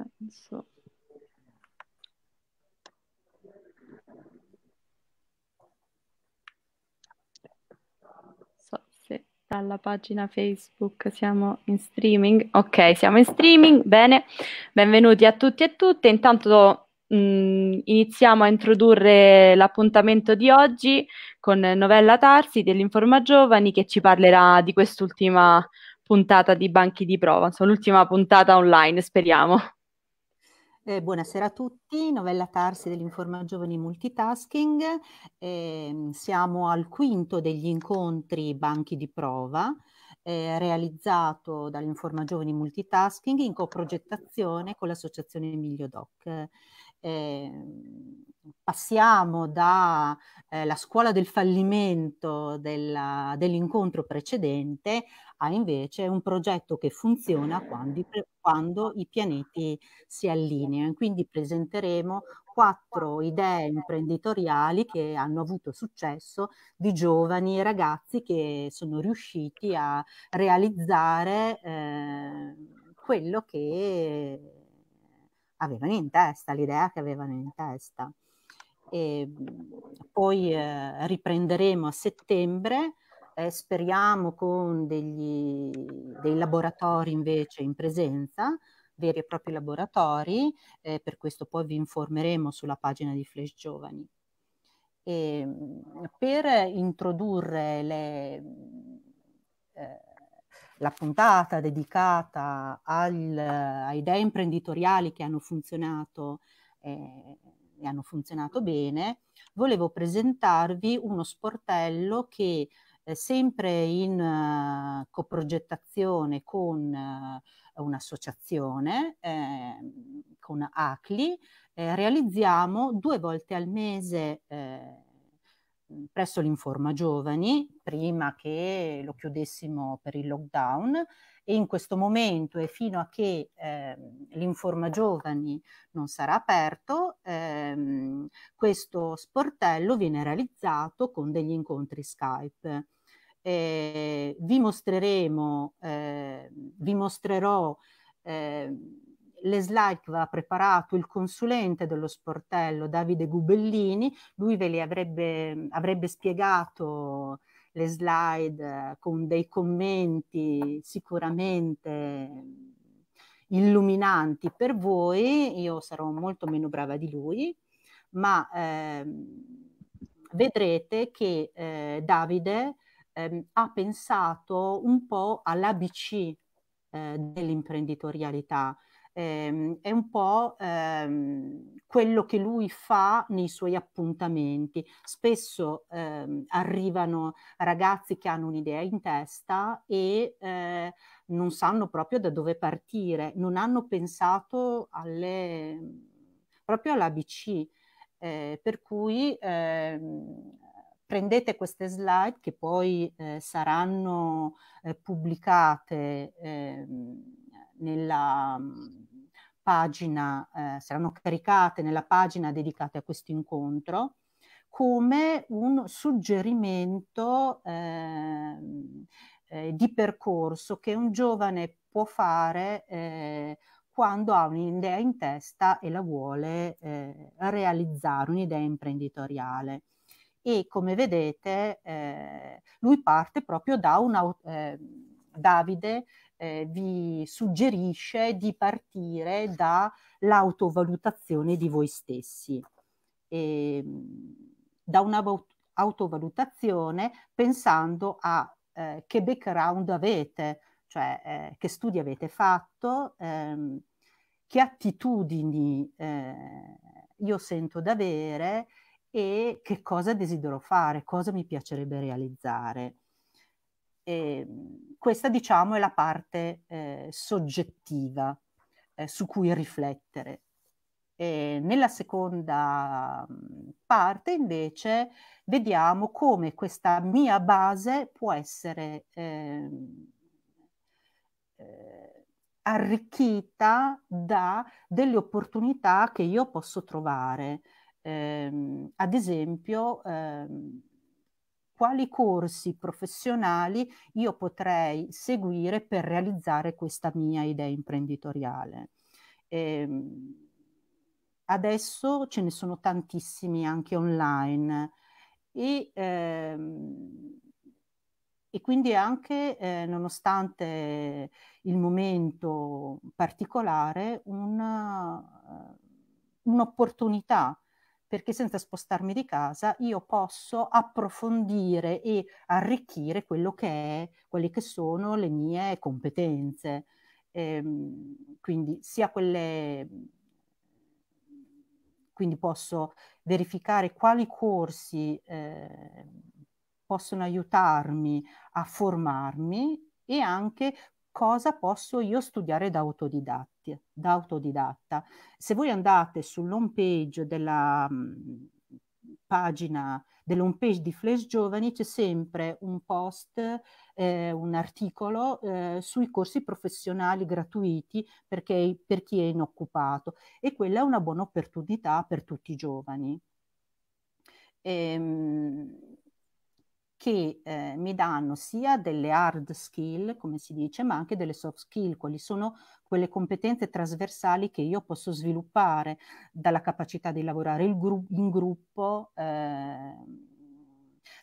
penso. So se dalla pagina Facebook siamo in streaming. Ok, siamo in streaming, bene. Benvenuti a tutti e tutte. Intanto mm, iniziamo a introdurre l'appuntamento di oggi con Novella Tarsi dell'Informa Giovani che ci parlerà di quest'ultima puntata di Banchi di Prova, insomma l'ultima puntata online, speriamo. Eh, buonasera a tutti, Novella Tarsi dell'Informa Giovani Multitasking. Eh, siamo al quinto degli incontri banchi di prova eh, realizzato dall'Informa Giovani Multitasking in coprogettazione con l'Associazione Emilio Doc. Ehm, passiamo dalla eh, scuola del fallimento dell'incontro precedente a invece un progetto che funziona quando i, quando i pianeti si allineano. Quindi presenteremo quattro idee imprenditoriali che hanno avuto successo di giovani e ragazzi che sono riusciti a realizzare eh, quello che avevano in testa, l'idea che avevano in testa. E mhmm, poi eh, riprenderemo a settembre, eh, speriamo con degli, dei laboratori invece in presenza, veri e propri laboratori, eh, per questo poi vi informeremo sulla pagina di Flash Giovani. E, mhmm, per introdurre le, mhmm, eh, la puntata dedicata al, a idee imprenditoriali che hanno funzionato eh, e hanno funzionato bene, volevo presentarvi uno sportello che eh, sempre in eh, coprogettazione con eh, un'associazione, ehm, con ACLI, eh, realizziamo due volte al mese eh, presso l'Informa Giovani prima che lo chiudessimo per il lockdown e in questo momento e fino a che eh, l'Informa Giovani non sarà aperto, ehm, questo sportello viene realizzato con degli incontri Skype. Eh, vi mostreremo, eh, vi mostrerò eh, le slide che aveva preparato il consulente dello sportello Davide Gubellini, lui ve le avrebbe, avrebbe spiegato le slide eh, con dei commenti sicuramente illuminanti per voi, io sarò molto meno brava di lui, ma eh, vedrete che eh, Davide eh, ha pensato un po' all'ABC eh, dell'imprenditorialità, ehm, è un po' ehm, quello che lui fa nei suoi appuntamenti. Spesso ehm, arrivano ragazzi che hanno un'idea in testa e eh, non sanno proprio da dove partire, non hanno pensato alle, proprio all'ABC, eh, per cui ehm, prendete queste slide che poi eh, saranno eh, pubblicate eh, nella mm, pagina, eh, saranno caricate nella pagina dedicata a questo incontro come un suggerimento eh, eh, di percorso che un giovane può fare eh, quando ha un'idea in testa e la vuole eh, realizzare, un'idea imprenditoriale. E come vedete, eh, lui parte proprio da una... Eh, Davide eh, vi suggerisce di partire dall'autovalutazione di voi stessi. E, ehm, da un'autovalutazione pensando a eh, che background avete, cioè eh, che studi avete fatto, ehm, che attitudini eh, io sento d'avere e che cosa desidero fare, cosa mi piacerebbe realizzare. E ehm, questa diciamo è la parte eh, soggettiva eh, su cui riflettere. E nella seconda mm, parte invece vediamo come questa mia base può essere ehm, eh, arricchita da delle opportunità che io posso trovare. Ehm, ad esempio, quali corsi professionali io potrei seguire per realizzare questa mia idea imprenditoriale. E ehm, adesso ce ne sono tantissimi anche online e, ehm, e quindi anche eh, nonostante il momento particolare una, eh, un'opportunità perché senza spostarmi di casa io posso approfondire e arricchire quello che è, quelle che sono le mie competenze. Ehm, quindi sia quelle quindi posso verificare quali corsi eh, possono aiutarmi a formarmi e anche cosa posso io studiare da, da autodidatta. Se voi andate sull'home page della mm, pagina dell'home page di Flash Giovani c'è sempre un post, eh, un articolo eh, sui corsi professionali gratuiti perché, per chi è inoccupato e quella è una buona opportunità per tutti i giovani. E, ehm, che eh, mi danno sia delle hard skill, come si dice, ma anche delle soft skill, quali sono quelle competenze trasversali che io posso sviluppare dalla capacità di lavorare gru in gruppo, eh,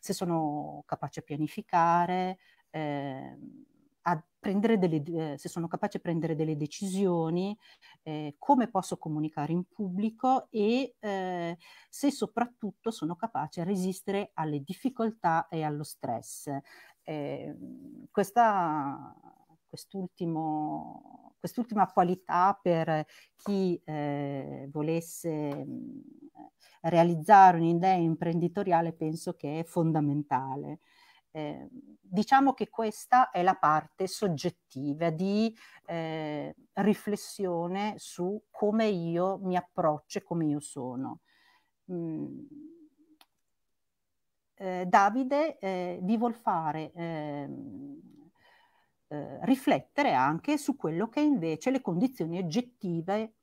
se sono capace a pianificare, eh, a prendere delle, eh, se sono capace di prendere delle decisioni, eh, come posso comunicare in pubblico e eh, se soprattutto sono capace a resistere alle difficoltà e allo stress. Eh, questa, quest'ultimo, quest'ultima qualità per chi eh, volesse mm, realizzare un'idea imprenditoriale penso che è fondamentale. Ehm, diciamo che questa è la parte soggettiva di eh, riflessione su come io mi approccio e come io sono. Mm. Eh, Davide eh, vi vuol fare ehm, eh, riflettere anche su quello che invece le condizioni oggettive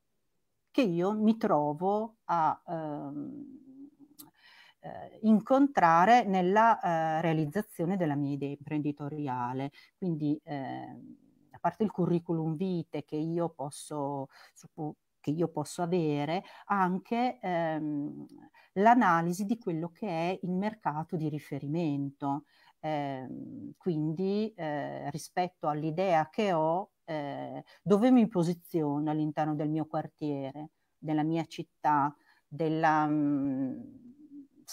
che io mi trovo a... Ehm, eh, incontrare nella eh, realizzazione della mia idea imprenditoriale. Quindi, eh, a parte il curriculum vitae che io posso, che io posso avere, anche ehm, l'analisi di quello che è il mercato di riferimento. Ehm, quindi, eh, rispetto all'idea che ho, eh, dove mi posiziono all'interno del mio quartiere, della mia città, della, mh, mm,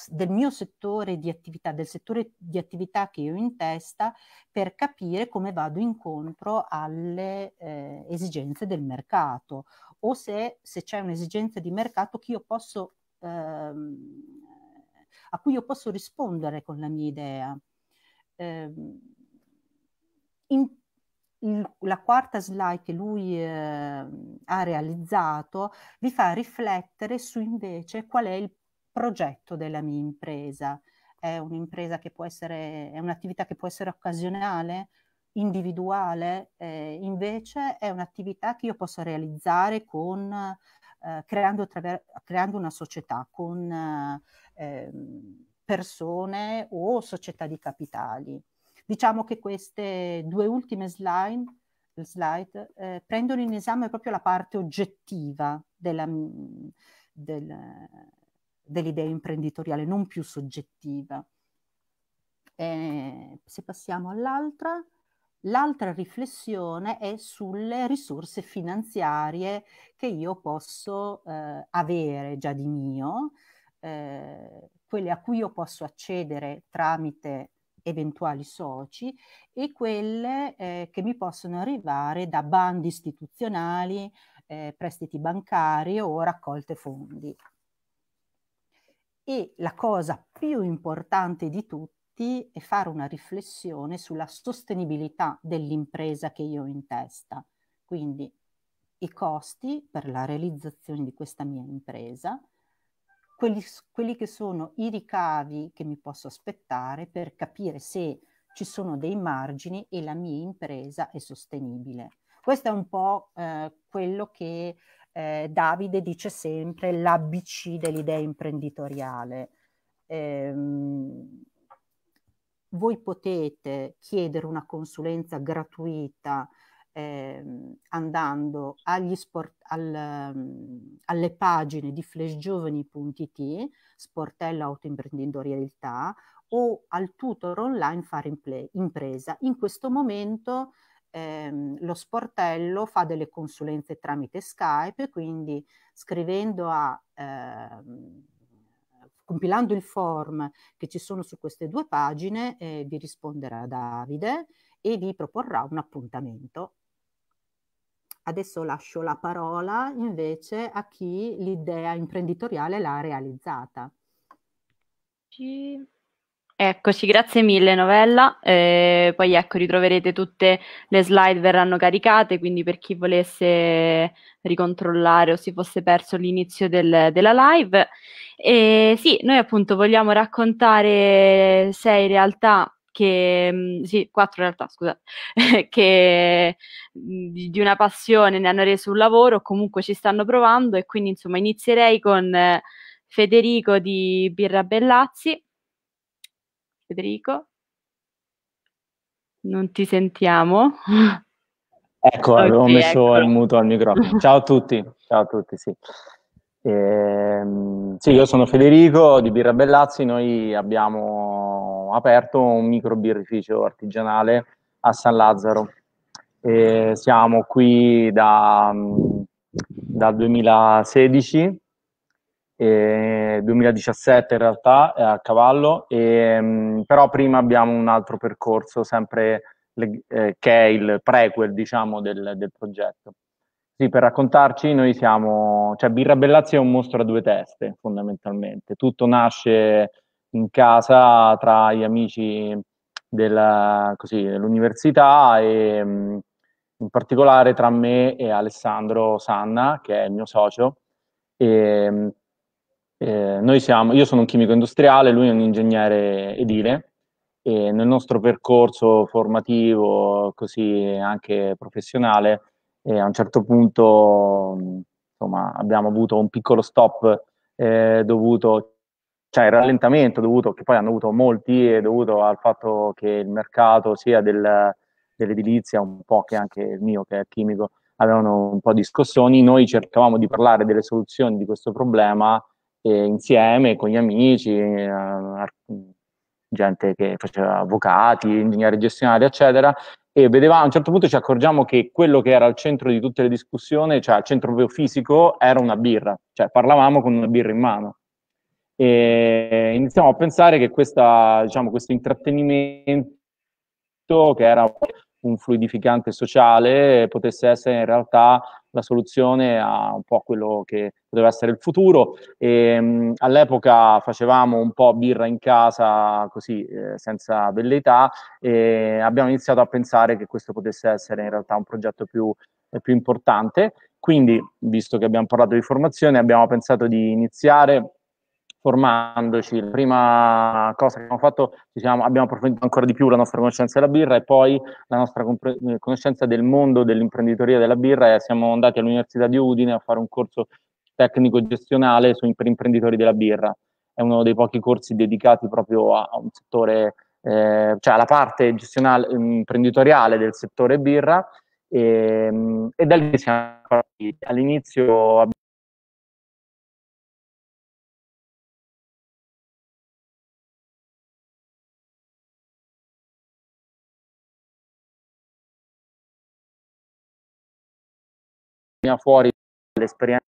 del mio settore di attività, del settore di attività che io ho in testa, per capire come vado incontro alle eh, esigenze del mercato o se, se c'è un'esigenza di mercato che io posso, ehm, a cui io posso rispondere con la mia idea. Eh, in, la quarta slide che lui eh, ha realizzato vi fa riflettere su invece qual è il progetto della mia impresa. È un'impresa che può essere, è un'attività che può essere occasionale, individuale, eh, invece è un'attività che io posso realizzare con, eh, creando, creando, una società con eh, persone o società di capitali. Diciamo che queste due ultime slide, slide eh, prendono in esame proprio la parte oggettiva della, del, dell'idea imprenditoriale, non più soggettiva. Eh, se passiamo all'altra, l'altra riflessione è sulle risorse finanziarie che io posso eh, avere già di mio, eh, quelle a cui io posso accedere tramite eventuali soci e quelle eh, che mi possono arrivare da bandi istituzionali, eh, prestiti bancari o raccolte fondi. E la cosa più importante di tutti è fare una riflessione sulla sostenibilità dell'impresa che io ho in testa. Quindi i costi per la realizzazione di questa mia impresa, quelli, quelli, che sono i ricavi che mi posso aspettare per capire se ci sono dei margini e la mia impresa è sostenibile. Questo è un po' eh, quello che eh, Davide dice sempre l'ABC dell'idea imprenditoriale. Ehm, voi potete chiedere una consulenza gratuita ehm, andando sport, al, ehm, alle pagine di flashgiovani.it, sportello autoimprenditorialità, o al tutor online fare impresa. In questo momento ehm, lo sportello fa delle consulenze tramite Skype, quindi scrivendo a... Ehm, compilando il form che ci sono su queste due pagine, eh, vi risponderà Davide e vi proporrà un appuntamento. Adesso lascio la parola invece a chi l'idea imprenditoriale l'ha realizzata. Sì. Eccoci, grazie mille Novella. Eh, poi ecco, ritroverete tutte le slide, verranno caricate, quindi per chi volesse ricontrollare o si fosse perso l'inizio del, della live. E sì, noi appunto vogliamo raccontare sei realtà che, mm, sì, quattro realtà, scusa, che di, mm, di, una passione ne hanno reso un lavoro, o comunque ci stanno provando e quindi insomma inizierei con eh, Federico di Birra Bellazzi Federico? Non ti sentiamo? Ecco, okay, avevo messo ecco. il muto al microfono. Ciao a tutti, ciao a tutti, sì. Ehm, sì, io sono Federico di Birra Bellazzi, noi abbiamo aperto un micro birrificio artigianale a San Lazzaro. E siamo qui da, mm, dal 2016 2017 in realtà, eh, a cavallo, e, mm, però prima abbiamo un altro percorso sempre le, eh, che è il prequel diciamo del, del, progetto. Sì, per raccontarci noi siamo, cioè Birra Bellazzi è un mostro a due teste fondamentalmente, tutto nasce in casa tra gli amici della, così, dell'università e... Mm, in particolare tra me e Alessandro Sanna, che è il mio socio, e, mm, eh, siamo, io sono un chimico industriale, lui è un ingegnere edile e nel nostro percorso formativo, così anche professionale, eh, a un certo punto insomma, abbiamo avuto un piccolo stop eh, dovuto, cioè il rallentamento dovuto, che poi hanno avuto molti, è dovuto al fatto che il mercato sia del, dell'edilizia, un po' che anche il mio che è chimico, avevano un po' di scossoni, noi cercavamo di parlare delle soluzioni di questo problema eh, insieme con gli amici, eh, gente che faceva avvocati, ingegneri gestionali, eccetera, e vedevamo, a un certo punto ci accorgiamo che quello che era al centro di tutte le discussioni, cioè al centro fisico, era una birra, cioè parlavamo con una birra in mano. E iniziamo a pensare che questa, diciamo, questo intrattenimento, che era un fluidificante sociale potesse essere in realtà la soluzione a un po' quello che poteva essere il futuro. E, ehm, mh, all'epoca facevamo un po' birra in casa, così eh, senza velleità, e abbiamo iniziato a pensare che questo potesse essere in realtà un progetto più, più importante. Quindi, visto che abbiamo parlato di formazione, abbiamo pensato di iniziare formandoci. La prima cosa che abbiamo fatto, diciamo, abbiamo approfondito ancora di più la nostra conoscenza della birra e poi la nostra compre- eh, conoscenza del mondo dell'imprenditoria della birra. E siamo andati all'Università di Udine a fare un corso tecnico gestionale su, per imprenditori della birra. È uno dei pochi corsi dedicati proprio a, a un settore, eh, cioè alla parte gestionale mm, imprenditoriale del settore birra. E, ehm, e da lì siamo partiti. All'inizio abbiamo fuori l'esperienza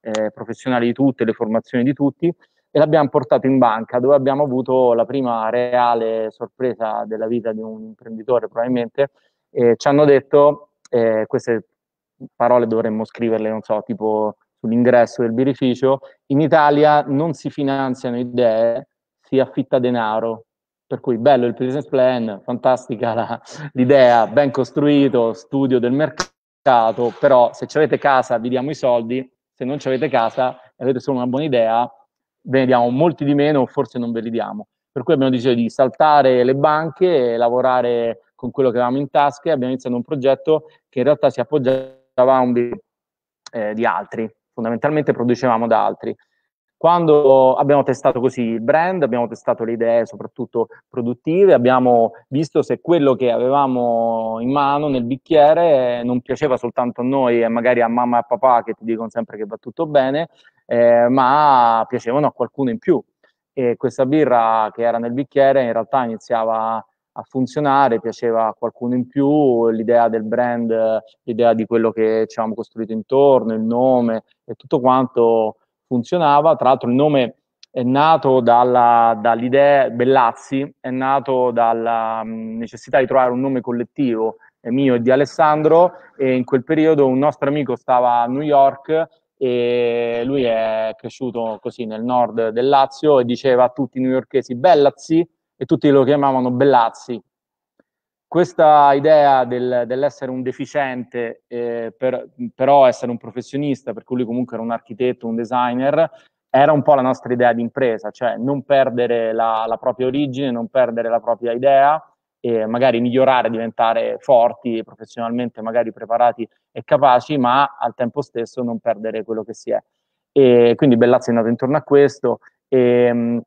eh, professionale di tutte, le formazioni di tutti e l'abbiamo portato in banca dove abbiamo avuto la prima reale sorpresa della vita di un imprenditore probabilmente E ci hanno detto eh, queste parole dovremmo scriverle non so tipo sull'ingresso del birrificio in Italia non si finanziano idee si affitta denaro per cui bello il business plan fantastica la, l'idea ben costruito studio del mercato mercato, però se ci avete casa vi diamo i soldi, se non ci avete casa e avete solo una buona idea, ve ne diamo molti di meno o forse non ve li diamo. Per cui abbiamo deciso di saltare le banche e lavorare con quello che avevamo in tasca e abbiamo iniziato un progetto che in realtà si appoggiava a un eh, di altri, fondamentalmente producevamo da altri quando abbiamo testato così il brand, abbiamo testato le idee soprattutto produttive, abbiamo visto se quello che avevamo in mano nel bicchiere non piaceva soltanto a noi e magari a mamma e a papà che ti dicono sempre che va tutto bene, eh, ma piacevano a qualcuno in più. E questa birra che era nel bicchiere in realtà iniziava a funzionare, piaceva a qualcuno in più, l'idea del brand, l'idea di quello che ci avevamo costruito intorno, il nome e tutto quanto funzionava, tra l'altro il nome è nato dalla, dall'idea, Bellazzi, è nato dalla mh, mm, necessità di trovare un nome collettivo mio e di Alessandro e in quel periodo un nostro amico stava a New York e lui è cresciuto così nel nord del Lazio e diceva a tutti i newyorkesi Bellazzi e tutti lo chiamavano Bellazzi questa idea del, dell'essere un deficiente, eh, per, però essere un professionista, per cui lui comunque era un architetto, un designer, era un po' la nostra idea di impresa, cioè non perdere la, la propria origine, non perdere la propria idea e magari migliorare, diventare forti professionalmente, magari preparati e capaci, ma al tempo stesso non perdere quello che si è. E quindi Bellazzi è nato intorno a questo. E, ehm,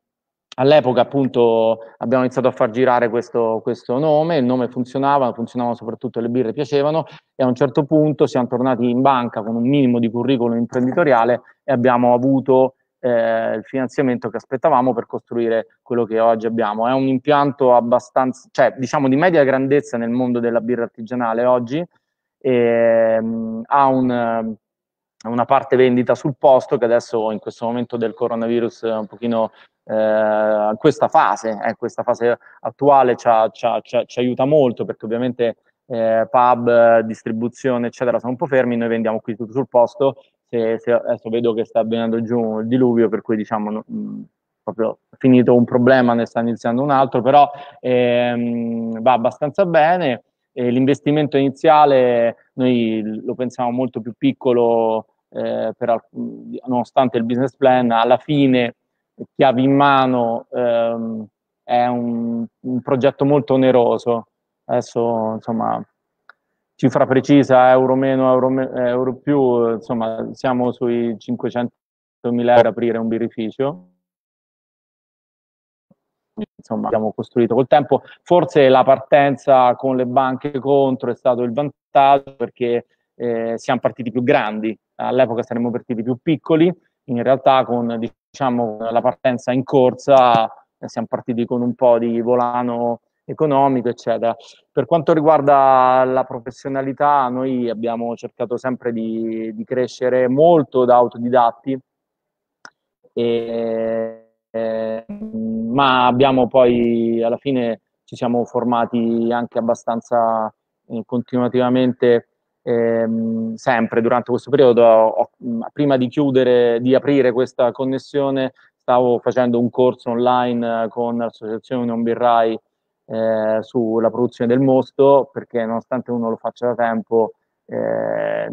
all'epoca appunto abbiamo iniziato a far girare questo, questo, nome, il nome funzionava, funzionavano soprattutto le birre, piacevano e a un certo punto siamo tornati in banca con un minimo di curriculum imprenditoriale e abbiamo avuto eh, il finanziamento che aspettavamo per costruire quello che oggi abbiamo. È un impianto abbastanza, cioè diciamo di media grandezza nel mondo della birra artigianale oggi, e, um, ha un una parte vendita sul posto che adesso in questo momento del coronavirus è un pochino eh, questa fase, eh, questa fase attuale ci, aiuta molto perché ovviamente eh, pub, distribuzione eccetera sono un po' fermi, noi vendiamo qui tutto sul posto, se, se adesso vedo che sta avvenendo giù il diluvio per cui diciamo mh, mm, proprio finito un problema ne sta iniziando un altro, però ehm, va abbastanza bene eh, l'investimento iniziale noi lo pensiamo molto più piccolo, eh, per, nonostante il business plan, alla fine chiavi in mano ehm, è un, un, progetto molto oneroso. Adesso, insomma, cifra precisa, euro meno, euro, euro più, insomma, siamo sui 500 mila euro aprire un birrificio insomma, abbiamo costruito col tempo. Forse la partenza con le banche contro è stato il vantaggio perché eh, siamo partiti più grandi, all'epoca saremmo partiti più piccoli, in realtà con diciamo, la partenza in corsa eh, siamo partiti con un po' di volano economico, eccetera. Per quanto riguarda la professionalità, noi abbiamo cercato sempre di, di crescere molto da autodidatti. E Ehm, ma abbiamo poi alla fine ci siamo formati anche abbastanza eh, continuativamente ehm, sempre durante questo periodo ho, prima di chiudere di aprire questa connessione stavo facendo un corso online con l'associazione Non Birrai eh, sulla produzione del mosto perché nonostante uno lo faccia da tempo eh,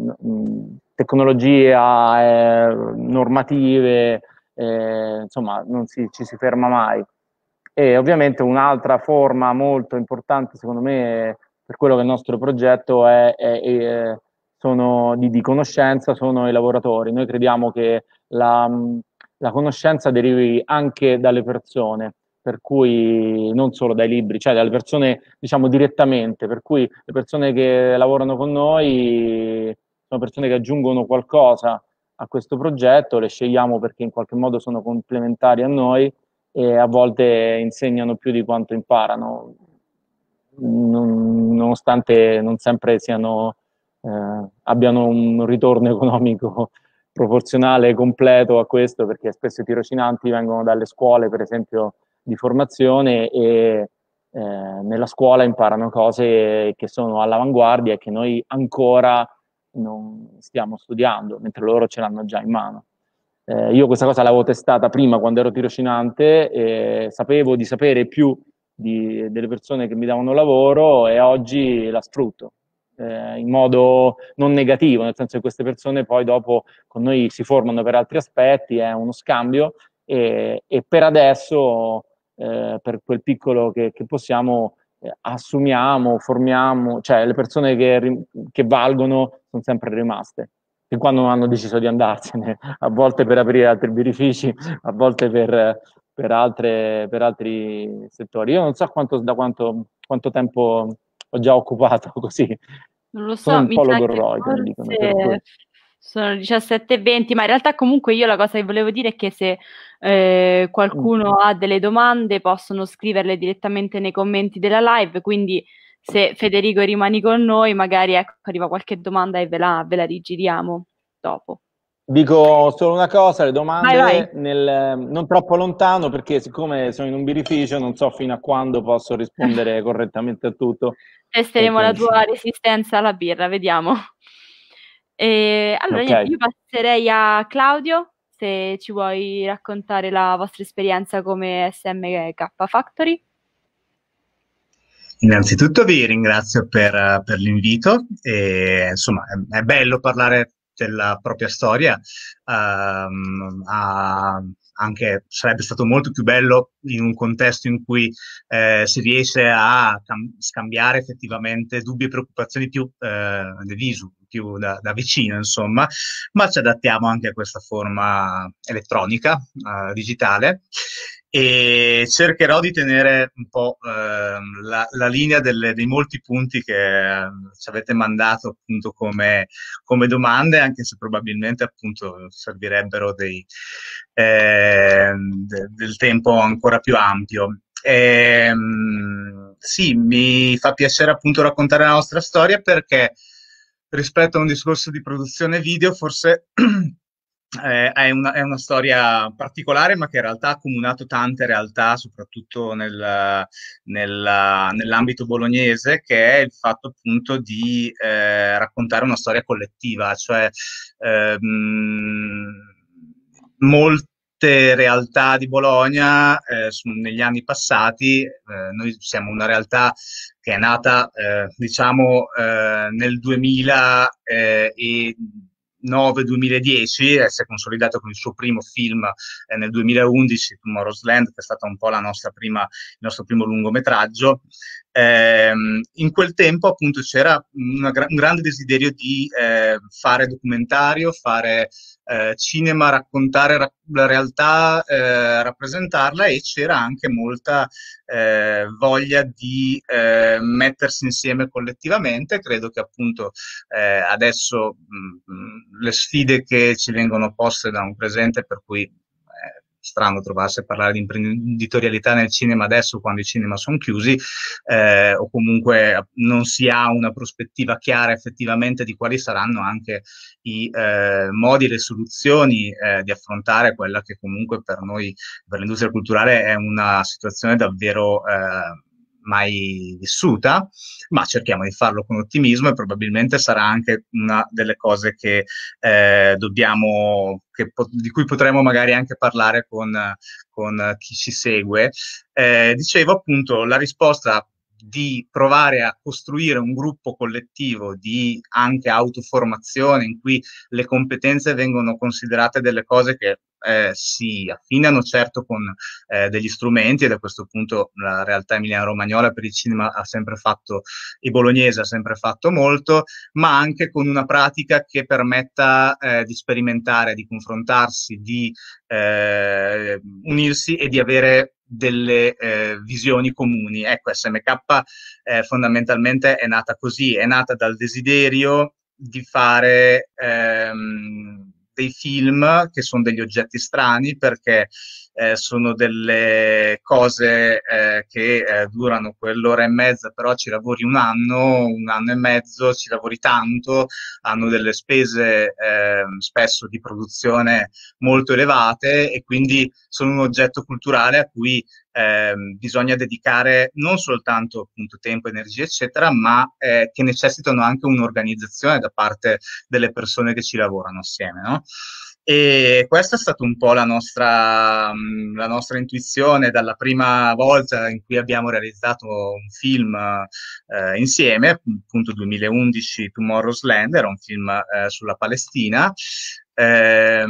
tecnologie eh, normative eh, insomma non si, ci si ferma mai. E ovviamente un'altra forma molto importante secondo me per quello che è il nostro progetto è, è, è sono di, di, conoscenza sono i lavoratori. Noi crediamo che la, la, conoscenza derivi anche dalle persone, per cui non solo dai libri, cioè dalle persone diciamo direttamente, per cui le persone che lavorano con noi sono persone che aggiungono qualcosa a questo progetto, le scegliamo perché in qualche modo sono complementari a noi e a volte insegnano più di quanto imparano, non, nonostante non sempre siano, eh, abbiano un ritorno economico proporzionale completo a questo, perché spesso i tirocinanti vengono dalle scuole, per esempio, di formazione e eh, nella scuola imparano cose che sono all'avanguardia e che noi ancora non stiamo studiando, mentre loro ce l'hanno già in mano. Eh, io questa cosa l'avevo testata prima quando ero tirocinante e sapevo di sapere più di, delle persone che mi davano lavoro e oggi la sfrutto eh, in modo non negativo, nel senso che queste persone poi dopo con noi si formano per altri aspetti, è uno scambio e, e per adesso, eh, per quel piccolo che, che possiamo, eh, assumiamo, formiamo, cioè le persone che, che valgono sono sempre rimaste fin quando non hanno deciso di andarsene, a volte per aprire altri birrifici, a volte per, per, altre, per altri settori. Io non so quanto, da quanto, quanto, tempo ho già occupato così. Non lo so, Sono un mi po' logorroico. Forse, sono 17.20, ma in realtà comunque io la cosa che volevo dire è che se eh, qualcuno mm. ha delle domande possono scriverle direttamente nei commenti della live, quindi se Federico rimani con noi magari ecco, arriva qualche domanda e ve la, ve la rigiriamo dopo. Dico solo una cosa, le domande vai, vai. Nel, non troppo lontano perché siccome sono in un birrificio non so fino a quando posso rispondere correttamente a tutto. Testeremo la tua resistenza alla birra, vediamo. E allora okay. io passerei a Claudio se ci vuoi raccontare la vostra esperienza come SMK Factory. Innanzitutto vi ringrazio per, per l'invito e, insomma è, è bello parlare della propria storia um, a, anche sarebbe stato molto più bello in un contesto in cui eh, si riesce a cam- scambiare effettivamente dubbi e preoccupazioni più eh, de più da, da, vicino, insomma, ma ci adattiamo anche a questa forma elettronica, eh, digitale e cercherò di tenere un po' ehm, la, la, linea delle, dei molti punti che ehm, ci avete mandato appunto come, come, domande, anche se probabilmente appunto servirebbero dei, eh, de, del tempo ancora più ampio. E, ehm, sì, mi fa piacere appunto raccontare la nostra storia perché rispetto a un discorso di produzione video forse eh, è, una, è, una, storia particolare, ma che in realtà ha accomunato tante realtà, soprattutto nel, nel, nell'ambito bolognese, che è il fatto appunto di eh, raccontare una storia collettiva, cioè ehm, molte realtà di Bologna eh, negli anni passati, eh, noi siamo una realtà che è nata eh, diciamo eh, nel 2000 e 2009-2010 e si è consolidato con il suo primo film eh, nel 2011, Tomorrow's Land, che è stato un po' la nostra prima, il nostro primo lungometraggio. Ehm, in quel tempo appunto c'era gra- un grande desiderio di eh, fare documentario, fare eh, cinema, raccontare ra- la realtà, eh, rappresentarla e c'era anche molta eh, voglia di eh, mettersi insieme collettivamente. Credo che appunto eh, adesso mh, mm, mh, mm, le sfide che ci vengono poste da un presente per cui strano trovarsi a parlare di imprenditorialità nel cinema adesso quando i cinema sono chiusi eh, o comunque non si ha una prospettiva chiara effettivamente di quali saranno anche i eh, modi e le soluzioni eh, di affrontare quella che comunque per noi, per l'industria culturale è una situazione davvero... Eh, mai vissuta, ma cerchiamo di farlo con ottimismo e probabilmente sarà anche una delle cose che eh, dobbiamo, che, di cui potremo magari anche parlare con, con chi ci segue. Eh, dicevo appunto la risposta di provare a costruire un gruppo collettivo di anche autoformazione in cui le competenze vengono considerate delle cose che eh, si affinano certo con eh, degli strumenti e da questo punto la realtà emiliano-romagnola per il cinema ha sempre fatto, e bolognese ha sempre fatto molto, ma anche con una pratica che permetta eh, di sperimentare, di confrontarsi, di eh, unirsi e di avere delle eh, visioni comuni. Ecco, SMK eh, fondamentalmente è nata così, è nata dal desiderio di fare ehm, dei film che sono degli oggetti strani perché eh, sono delle cose eh, che eh, durano quell'ora e mezza, però ci lavori un anno, un anno e mezzo, ci lavori tanto, hanno delle spese ehm, spesso di produzione molto elevate e quindi sono un oggetto culturale a cui ehm, bisogna dedicare non soltanto appunto, tempo, energia, eccetera, ma eh, che necessitano anche un'organizzazione da parte delle persone che ci lavorano assieme. No? E questa è stata un po' la nostra, mm, la nostra, intuizione dalla prima volta in cui abbiamo realizzato un film eh, insieme, appunto 2011 Tomorrow's Land, era un film eh, sulla Palestina. Eh,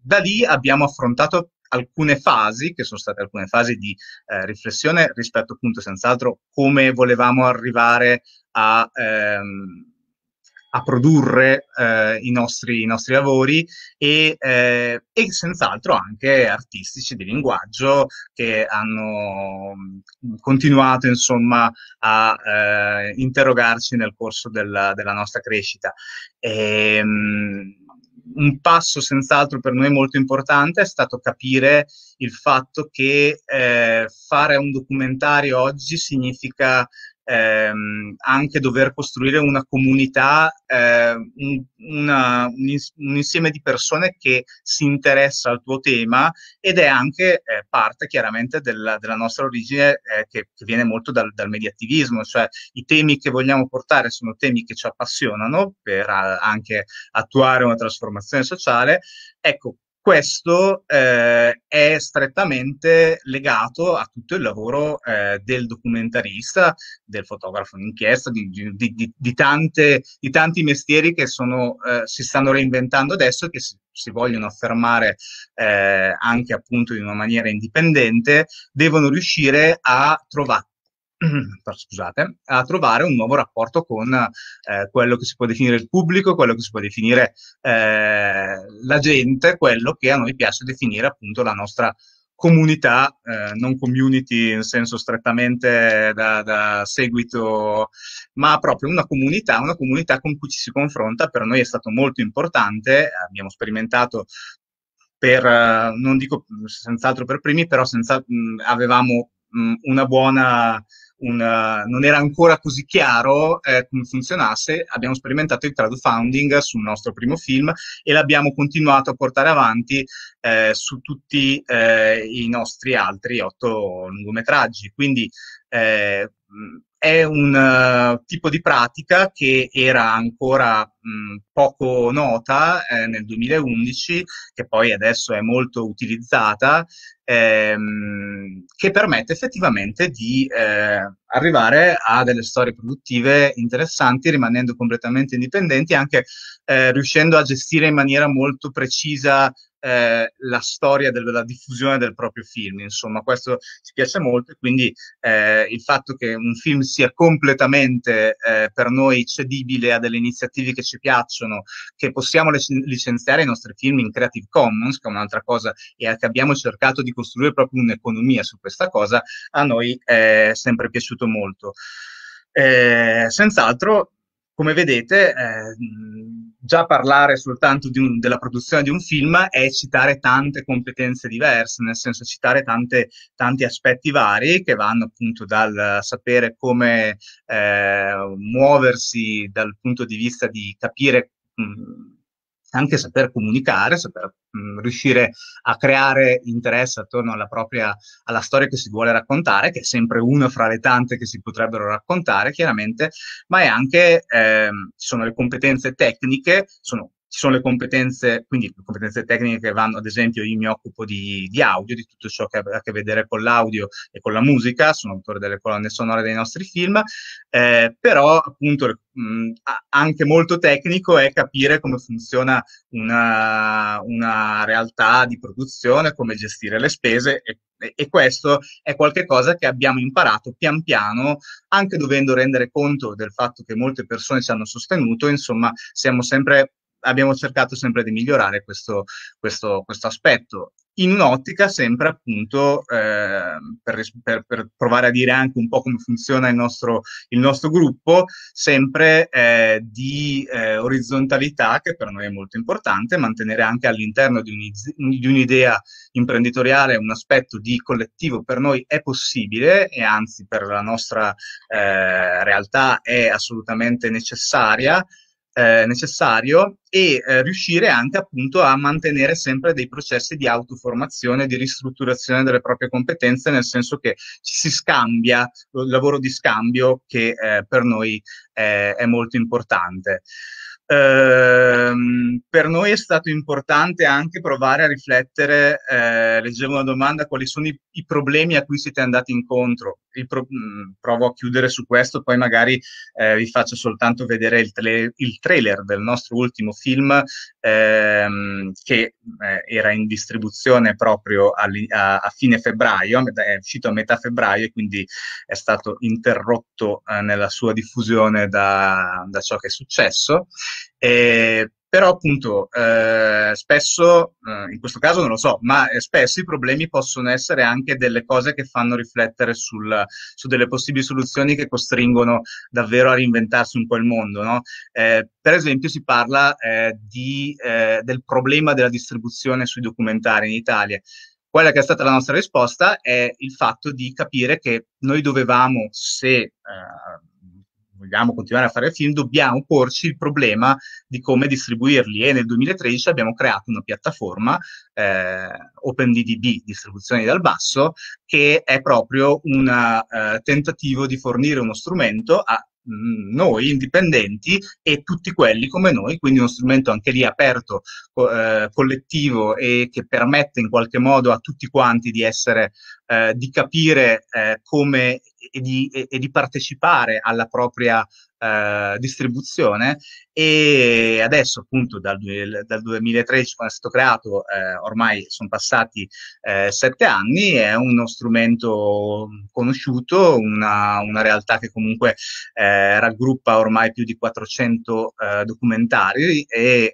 da lì abbiamo affrontato alcune fasi, che sono state alcune fasi di eh, riflessione rispetto appunto senz'altro come volevamo arrivare a... Ehm, a produrre eh, i, nostri, i, nostri, lavori e, eh, e, senz'altro anche artistici di linguaggio che hanno mm, continuato insomma a eh, interrogarci nel corso della, della nostra crescita. E, ehm, un passo senz'altro per noi molto importante è stato capire il fatto che eh, fare un documentario oggi significa ehm, anche dover costruire una comunità, eh, un, una, un, un, insieme di persone che si interessa al tuo tema ed è anche eh, parte chiaramente della, della nostra origine eh, che, che, viene molto dal, dal, mediattivismo, cioè i temi che vogliamo portare sono temi che ci appassionano per a, eh, anche attuare una trasformazione sociale. Ecco, questo eh, è strettamente legato a tutto il lavoro eh, del documentarista, del fotografo d'inchiesta, di, di, di, di tante, tanti mestieri che sono, eh, si stanno reinventando adesso e che si, si vogliono affermare eh, anche appunto in una maniera indipendente, devono riuscire a trovare scusate, a trovare un nuovo rapporto con eh, quello che si può definire il pubblico, quello che si può definire eh, la gente, quello che a noi piace definire appunto la nostra comunità, eh, non community in senso strettamente da, da, seguito, ma proprio una comunità, una comunità con cui ci si confronta, per noi è stato molto importante, abbiamo sperimentato per, non dico senz'altro per primi, però senza, mh, avevamo mh, una buona una, eh, non era ancora così chiaro eh, come funzionasse, abbiamo sperimentato il crowdfunding sul nostro primo film e l'abbiamo continuato a portare avanti eh, su tutti eh, i nostri altri otto lungometraggi. Quindi eh, è un uh, tipo di pratica che era ancora poco nota eh, nel 2011, che poi adesso è molto utilizzata, ehm, che permette effettivamente di eh, arrivare a delle storie produttive interessanti, rimanendo completamente indipendenti, anche eh, riuscendo a gestire in maniera molto precisa eh, la storia della diffusione del proprio film. Insomma, questo ci piace molto e quindi eh, il fatto che un film sia completamente eh, per noi cedibile a delle iniziative che ci piacciono, che possiamo licenziare i nostri film in Creative Commons, che è un'altra cosa, e che abbiamo cercato di costruire proprio un'economia su questa cosa, a noi è sempre piaciuto molto. Eh, senz'altro come vedete, eh, già parlare soltanto un, della produzione di un film è citare tante competenze diverse, nel senso citare tante, tanti aspetti vari che vanno appunto dal sapere come eh, muoversi dal punto di vista di capire mh, anche saper comunicare, saper mh, mm, riuscire a creare interesse attorno alla propria alla storia che si vuole raccontare, che è sempre una fra le tante che si potrebbero raccontare, chiaramente, ma è anche eh, sono le competenze tecniche, sono ci sono le competenze, quindi le competenze tecniche che vanno, ad esempio, io mi occupo di, di, audio, di tutto ciò che ha a che vedere con l'audio e con la musica, sono autore delle colonne sonore dei nostri film, eh, però appunto mh, mm, anche molto tecnico è capire come funziona una, una realtà di produzione, come gestire le spese e e questo è qualcosa che abbiamo imparato pian piano, anche dovendo rendere conto del fatto che molte persone ci hanno sostenuto, insomma, siamo sempre abbiamo cercato sempre di migliorare questo, questo, questo aspetto in un'ottica sempre appunto eh, per, per, per, provare a dire anche un po' come funziona il nostro, il nostro gruppo, sempre eh, di eh, orizzontalità che per noi è molto importante, mantenere anche all'interno di, un, di un'idea imprenditoriale un aspetto di collettivo per noi è possibile e anzi per la nostra eh, realtà è assolutamente necessaria eh, necessario e eh, riuscire anche appunto a mantenere sempre dei processi di autoformazione, di ristrutturazione delle proprie competenze, nel senso che ci si scambia, il lavoro di scambio che eh, per noi eh, è molto importante. Ehm, per noi è stato importante anche provare a riflettere, eh, leggevo una domanda, quali sono i, i, problemi a cui siete andati incontro. Pro, mh, mm, provo a chiudere su questo, poi magari eh, vi faccio soltanto vedere il, tele, il, trailer del nostro ultimo film ehm, che eh, era in distribuzione proprio a, a, fine febbraio, è uscito a metà febbraio e quindi è stato interrotto eh, nella sua diffusione da, da ciò che è successo. Eh, però appunto eh, spesso, eh, in questo caso non lo so, ma eh, spesso i problemi possono essere anche delle cose che fanno riflettere sul, su delle possibili soluzioni che costringono davvero a reinventarsi un po' il mondo. No? Eh, per esempio si parla eh, di, eh, del problema della distribuzione sui documentari in Italia. Quella che è stata la nostra risposta è il fatto di capire che noi dovevamo, se vogliamo continuare a fare film, dobbiamo porci il problema di come distribuirli e nel 2013 abbiamo creato una piattaforma, eh, OpenDDB, distribuzioni dal basso, che è proprio un eh, tentativo di fornire uno strumento a mm, noi indipendenti e tutti quelli come noi, quindi uno strumento anche lì aperto, eh, collettivo e che permette in qualche modo a tutti quanti di essere eh, di capire eh, come e di, e, e di, partecipare alla propria eh, distribuzione e adesso appunto dal, dal 2013 quando è stato creato eh, ormai sono passati eh, sette anni è uno strumento conosciuto una, una realtà che comunque eh, raggruppa ormai più di 400 documentari e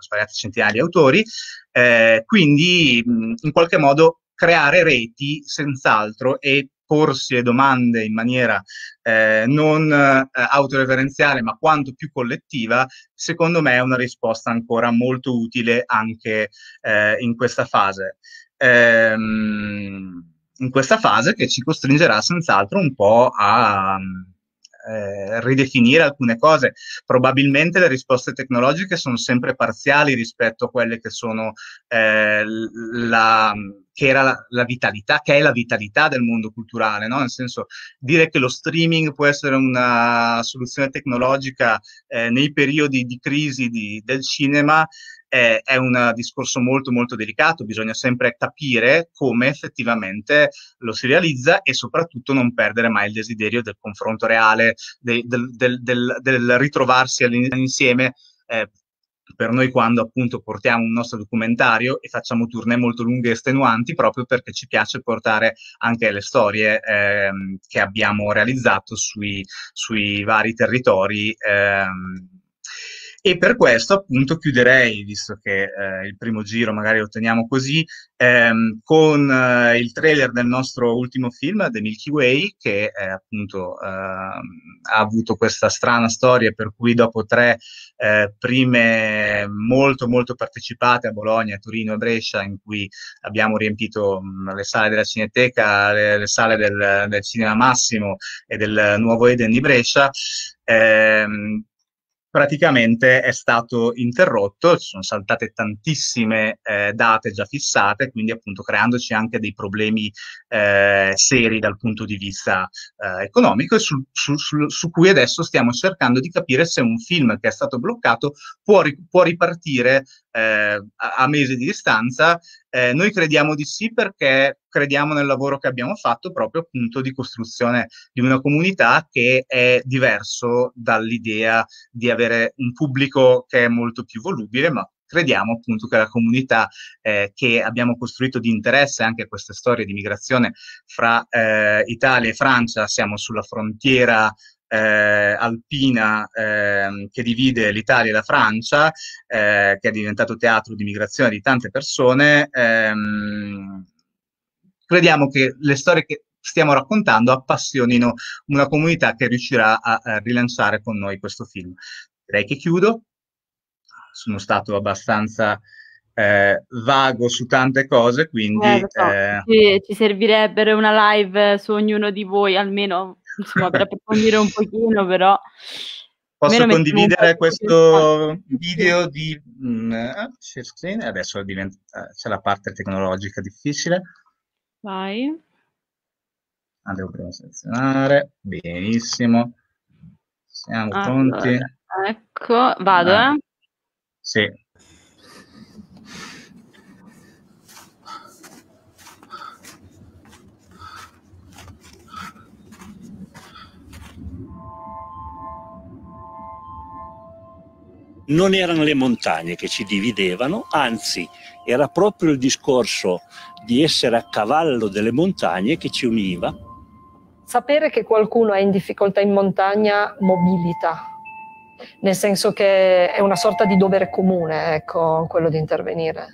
svariate centinaia di autori quindi in qualche modo creare reti senz'altro e porsi le domande in maniera eh, non eh, autoreferenziale ma quanto più collettiva, secondo me è una risposta ancora molto utile anche eh, in questa fase. Ehm, in questa fase che ci costringerà senz'altro un po' a eh, ridefinire alcune cose. Probabilmente le risposte tecnologiche sono sempre parziali rispetto a quelle che sono eh, la, che era la, la, vitalità, che è la vitalità del mondo culturale, no? nel senso dire che lo streaming può essere una soluzione tecnologica eh, nei periodi di crisi di, del cinema eh, è un discorso molto molto delicato, bisogna sempre capire come effettivamente lo si realizza e soprattutto non perdere mai il desiderio del confronto reale, del, del, del, del ritrovarsi all'insieme. Eh, per noi quando appunto portiamo un nostro documentario e facciamo tournée molto lunghe e estenuanti proprio perché ci piace portare anche le storie ehm, che abbiamo realizzato sui, sui vari territori ehm, e per questo appunto chiuderei, visto che eh, il primo giro magari lo teniamo così, ehm, con eh, il trailer del nostro ultimo film, The Milky Way, che eh, appunto ehm, ha avuto questa strana storia per cui dopo tre eh, prime molto molto partecipate a Bologna, Torino e Brescia, in cui abbiamo riempito mh, mm, le sale della Cineteca, le, le sale del, del Cinema Massimo e del Nuovo Eden di Brescia, ehm, praticamente è stato interrotto, ci sono saltate tantissime eh, date già fissate, quindi appunto creandoci anche dei problemi eh, seri dal punto di vista eh, economico e su, su, su, su, cui adesso stiamo cercando di capire se un film che è stato bloccato può, può ripartire eh, a, a, mesi di distanza, eh, noi crediamo di sì perché crediamo nel lavoro che abbiamo fatto proprio appunto di costruzione di una comunità che è diverso dall'idea di avere un pubblico che è molto più volubile, ma crediamo appunto che la comunità eh, che abbiamo costruito di interesse, anche a queste storie di migrazione fra eh, Italia e Francia, siamo sulla frontiera eh, alpina eh, che divide l'Italia e la Francia, eh, che è diventato teatro di migrazione di tante persone, ehm, crediamo che le storie che stiamo raccontando appassionino una comunità che riuscirà a, a rilanciare con noi questo film. Direi che chiudo, sono stato abbastanza... Eh, vago su tante cose, quindi eh, so, eh... Ci, ci, servirebbe una live su ognuno di voi, almeno insomma, per approfondire un pochino, però... Posso condividere questo video di... Mh, mm, eh, adesso diventa, c'è la parte tecnologica difficile. Vai. Andiamo devo prima selezionare. Benissimo. Siamo allora, pronti. Ecco, vado, eh? Sì, non erano le montagne che ci dividevano, anzi era proprio il discorso di essere a cavallo delle montagne che ci univa. Sapere che qualcuno è in difficoltà in montagna mobilita, nel senso che è una sorta di dovere comune, ecco, quello di intervenire.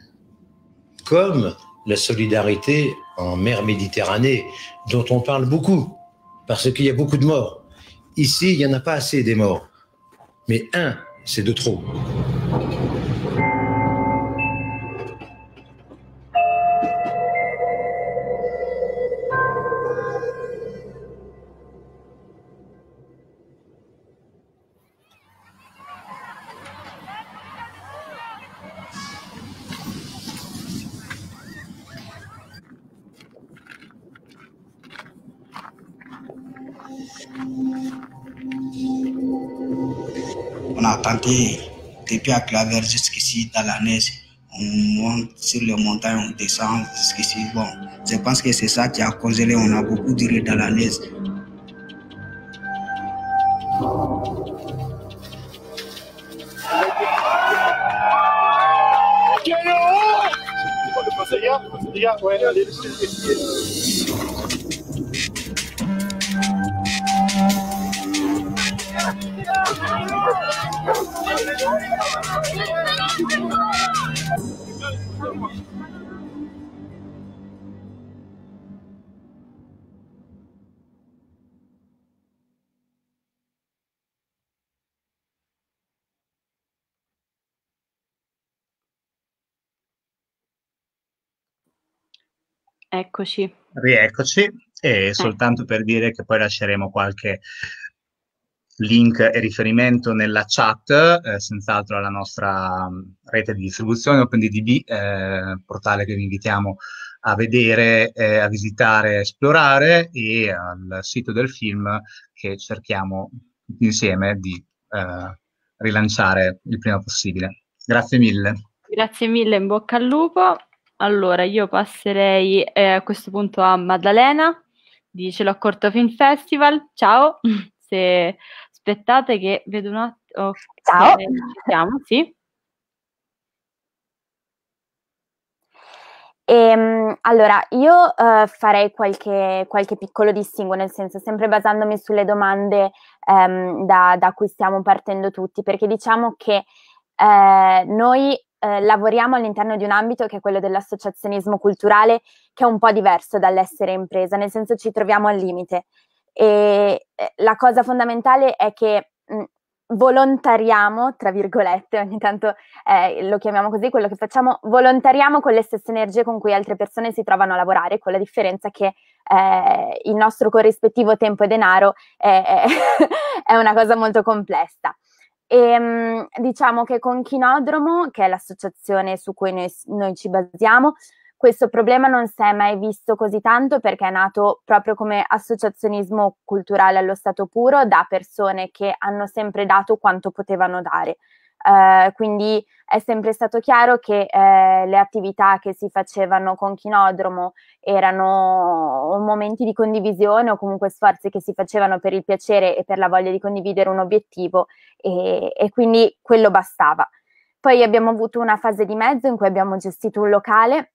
Come la solidarietà en mer Mediterranea, dont on parle beaucoup, parce qu'il y a beaucoup de morts. Ici, il n'y en a pas assez des morts. Mais un, c'est de trop. à Claver jusqu'ici dans la neige. On monte sur les montagnes, on descend jusqu'ici. Bon, je pense que c'est ça qui a congelé. On a beaucoup duré dans la neige. Eccoci. Rieccoci, e ecco. soltanto per dire che poi lasceremo qualche link e riferimento nella chat, eh, senz'altro alla nostra mm, rete di distribuzione OpenDDB, eh, portale che vi invitiamo a vedere, eh, a visitare, a esplorare e al sito del film che cerchiamo tutti insieme di eh, rilanciare il prima possibile. Grazie mille. Grazie mille, in bocca al lupo. Allora, io passerei eh, a questo punto a Maddalena di Ce l'ho corto Film Festival. Ciao. se aspettate che vedo un attimo. Oh, Ciao. Eh, ci siamo, sì. E, ehm, allora, io eh, farei qualche, qualche, piccolo distinguo, nel senso sempre basandomi sulle domande ehm, da, da, cui stiamo partendo tutti, perché diciamo che eh, noi eh, lavoriamo all'interno di un ambito che è quello dell'associazionismo culturale, che è un po' diverso dall'essere impresa, nel senso ci troviamo al limite. E eh, la cosa fondamentale è che mh, mm, volontariamo, tra virgolette, ogni tanto eh, lo chiamiamo così, quello che facciamo, volontariamo con le stesse energie con cui altre persone si trovano a lavorare, con la differenza che eh, il nostro corrispettivo tempo e denaro è, è una cosa molto complessa. E, ehm, diciamo che con Chinodromo, che è l'associazione su cui noi, noi ci basiamo, questo problema non si è mai visto così tanto perché è nato proprio come associazionismo culturale allo stato puro da persone che hanno sempre dato quanto potevano dare. Uh, quindi è sempre stato chiaro che uh, le attività che si facevano con Chinodromo erano momenti di condivisione o comunque sforzi che si facevano per il piacere e per la voglia di condividere un obiettivo e, e quindi quello bastava. Poi abbiamo avuto una fase di mezzo in cui abbiamo gestito un locale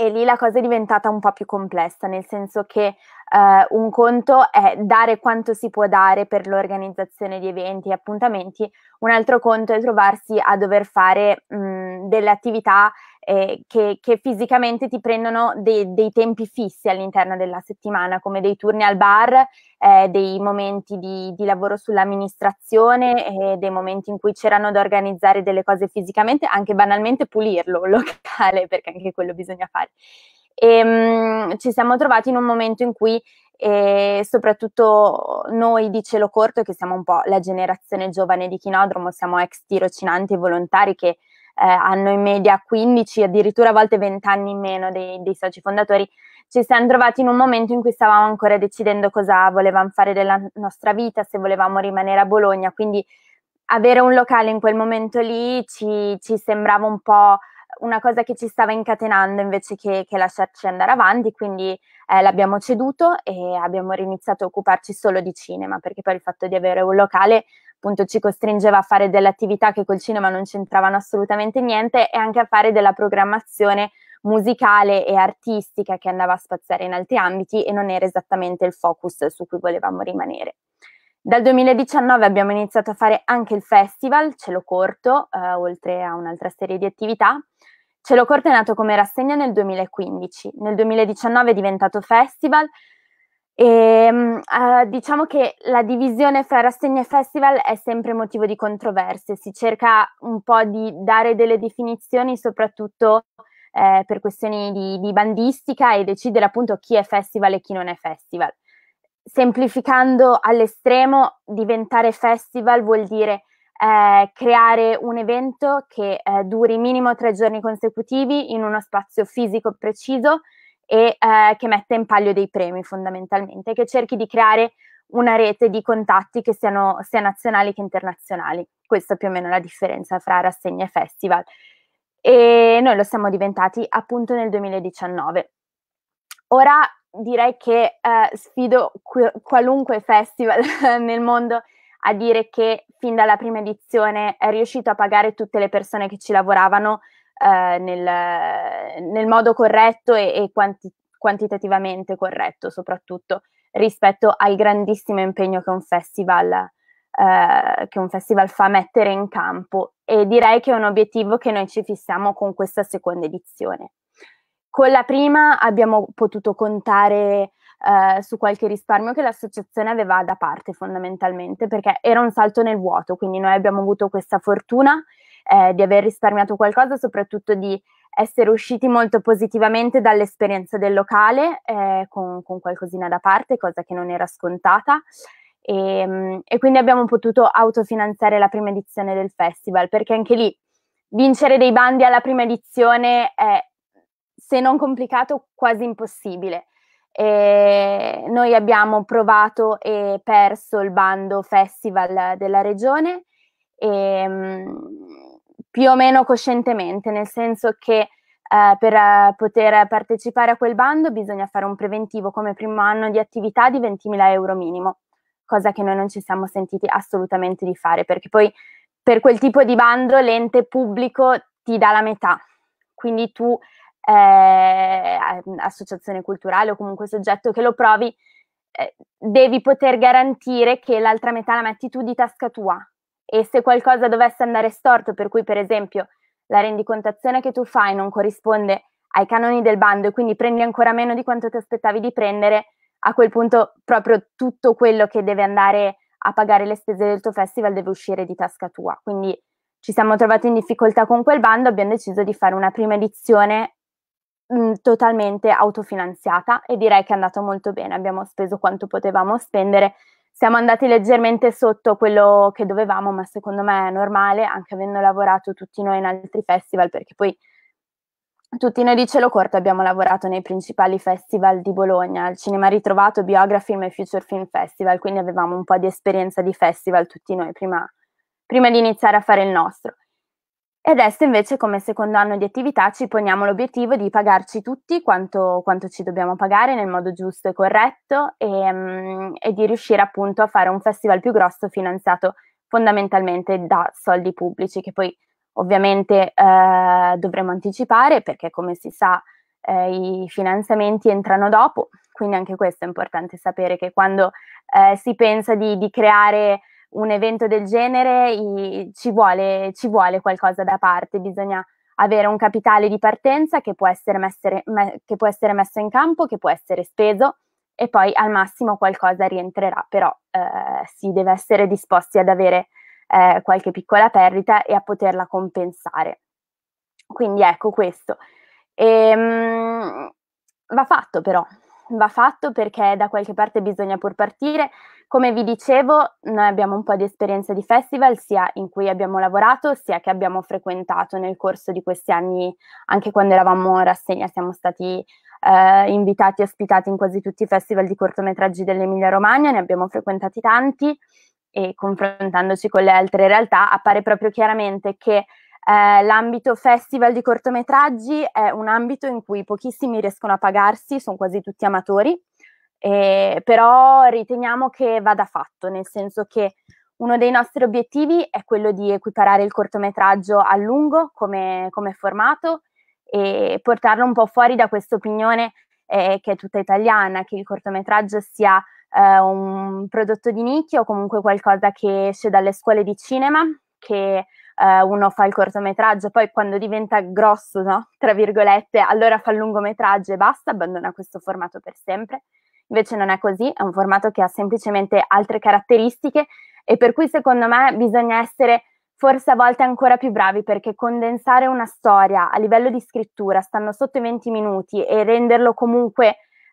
e lì la cosa è diventata un po' più complessa, nel senso che eh, un conto è dare quanto si può dare per l'organizzazione di eventi e appuntamenti, un altro conto è trovarsi a dover fare mh, delle attività eh, che, che, fisicamente ti prendono de- dei tempi fissi all'interno della settimana, come dei turni al bar, eh, dei momenti di, di lavoro sull'amministrazione, eh, dei momenti in cui c'erano da organizzare delle cose fisicamente, anche banalmente pulirlo locale, perché anche quello bisogna fare. E, ehm, mh, ci siamo trovati in un momento in cui e eh, soprattutto noi di Cielo Corto, che siamo un po' la generazione giovane di Chinodromo, siamo ex tirocinanti e volontari che eh, hanno in media 15, addirittura a volte 20 anni in meno dei, dei soci fondatori, ci siamo trovati in un momento in cui stavamo ancora decidendo cosa volevamo fare della nostra vita, se volevamo rimanere a Bologna, quindi avere un locale in quel momento lì ci, ci sembrava un po' una cosa che ci stava incatenando invece che, che lasciarci andare avanti, quindi eh, l'abbiamo ceduto e abbiamo riniziato a occuparci solo di cinema, perché poi il fatto di avere un locale appunto ci costringeva a fare delle attività che col cinema non c'entravano assolutamente niente e anche a fare della programmazione musicale e artistica che andava a spaziare in altri ambiti e non era esattamente il focus su cui volevamo rimanere. Dal 2019 abbiamo iniziato a fare anche il festival Cielo Corto, eh, oltre a un'altra serie di attività. Cielo Corto è nato come rassegna nel 2015, nel 2019 è diventato festival, e, ehm, uh, eh, diciamo che la divisione fra rassegne e festival è sempre motivo di controversie, si cerca un po' di dare delle definizioni soprattutto eh, per questioni di, di, bandistica e decidere appunto chi è festival e chi non è festival. Semplificando all'estremo, diventare festival vuol dire eh, creare un evento che eh, duri minimo tre giorni consecutivi in uno spazio fisico preciso e eh, che mette in palio dei premi fondamentalmente, che cerchi di creare una rete di contatti che siano sia nazionali che internazionali. Questa è più o meno la differenza fra rassegna e festival. E noi lo siamo diventati appunto nel 2019. Ora direi che eh, sfido qualunque festival nel mondo a dire che fin dalla prima edizione è riuscito a pagare tutte le persone che ci lavoravano eh, nel, nel, modo corretto e, e quanti, quantitativamente corretto, soprattutto rispetto al grandissimo impegno che un festival, eh, che un festival fa mettere in campo e direi che è un obiettivo che noi ci fissiamo con questa seconda edizione. Con la prima abbiamo potuto contare eh, su qualche risparmio che l'associazione aveva da parte fondamentalmente, perché era un salto nel vuoto, quindi noi abbiamo avuto questa fortuna eh, di aver risparmiato qualcosa, soprattutto di essere usciti molto positivamente dall'esperienza del locale eh, con, con, qualcosina da parte, cosa che non era scontata. E, ehm, e quindi abbiamo potuto autofinanziare la prima edizione del festival, perché anche lì vincere dei bandi alla prima edizione è, se non complicato, quasi impossibile. E ehm, noi abbiamo provato e perso il bando festival della regione e, ehm, più o meno coscientemente, nel senso che eh, per eh, poter partecipare a quel bando bisogna fare un preventivo come primo anno di attività di 20.000 euro minimo, cosa che noi non ci siamo sentiti assolutamente di fare, perché poi per quel tipo di bando l'ente pubblico ti dà la metà, quindi tu, eh, associazione culturale o comunque soggetto che lo provi, eh, devi poter garantire che l'altra metà la metti tu di tasca tua, e se qualcosa dovesse andare storto, per cui per esempio la rendicontazione che tu fai non corrisponde ai canoni del bando e quindi prendi ancora meno di quanto ti aspettavi di prendere, a quel punto proprio tutto quello che deve andare a pagare le spese del tuo festival deve uscire di tasca tua. Quindi ci siamo trovati in difficoltà con quel bando, abbiamo deciso di fare una prima edizione mh, mm, totalmente autofinanziata e direi che è andato molto bene, abbiamo speso quanto potevamo spendere siamo andati leggermente sotto quello che dovevamo, ma secondo me è normale, anche avendo lavorato tutti noi in altri festival, perché poi tutti noi di Cielo Corto abbiamo lavorato nei principali festival di Bologna, il Cinema Ritrovato, Biografilm e Future Film Festival, quindi avevamo un po' di esperienza di festival tutti noi prima, prima di iniziare a fare il nostro. E adesso invece come secondo anno di attività ci poniamo l'obiettivo di pagarci tutti quanto, quanto ci dobbiamo pagare nel modo giusto e corretto e, um, e di riuscire appunto a fare un festival più grosso finanziato fondamentalmente da soldi pubblici che poi ovviamente eh, dovremo anticipare perché come si sa eh, i finanziamenti entrano dopo, quindi anche questo è importante sapere che quando eh, si pensa di, di creare un evento del genere i, ci, vuole, ci, vuole, qualcosa da parte, bisogna avere un capitale di partenza che può, messere, me, che può essere, messo in campo, che può essere speso e poi al massimo qualcosa rientrerà, però eh, si deve essere disposti ad avere eh, qualche piccola perdita e a poterla compensare. Quindi ecco questo. E, ehm, mh, va fatto però, va fatto perché da qualche parte bisogna pur partire. Come vi dicevo, noi abbiamo un po' di esperienza di festival, sia in cui abbiamo lavorato, sia che abbiamo frequentato nel corso di questi anni, anche quando eravamo a rassegna, siamo stati eh, invitati e ospitati in quasi tutti i festival di cortometraggi dell'Emilia Romagna, ne abbiamo frequentati tanti e confrontandoci con le altre realtà appare proprio chiaramente che eh, l'ambito festival di cortometraggi è un ambito in cui pochissimi riescono a pagarsi, sono quasi tutti amatori, eh, però riteniamo che vada fatto, nel senso che uno dei nostri obiettivi è quello di equiparare il cortometraggio a lungo come, come formato e portarlo un po' fuori da questa opinione eh, che è tutta italiana, che il cortometraggio sia eh, un prodotto di nicchia o comunque qualcosa che esce dalle scuole di cinema, che eh, uno fa il cortometraggio, poi quando diventa grosso, no? tra virgolette, allora fa il lungometraggio e basta, abbandona questo formato per sempre. Invece non è così, è un formato che ha semplicemente altre caratteristiche e per cui secondo me bisogna essere forse a volte ancora più bravi perché condensare una storia a livello di scrittura stando sotto i 20 minuti e renderlo comunque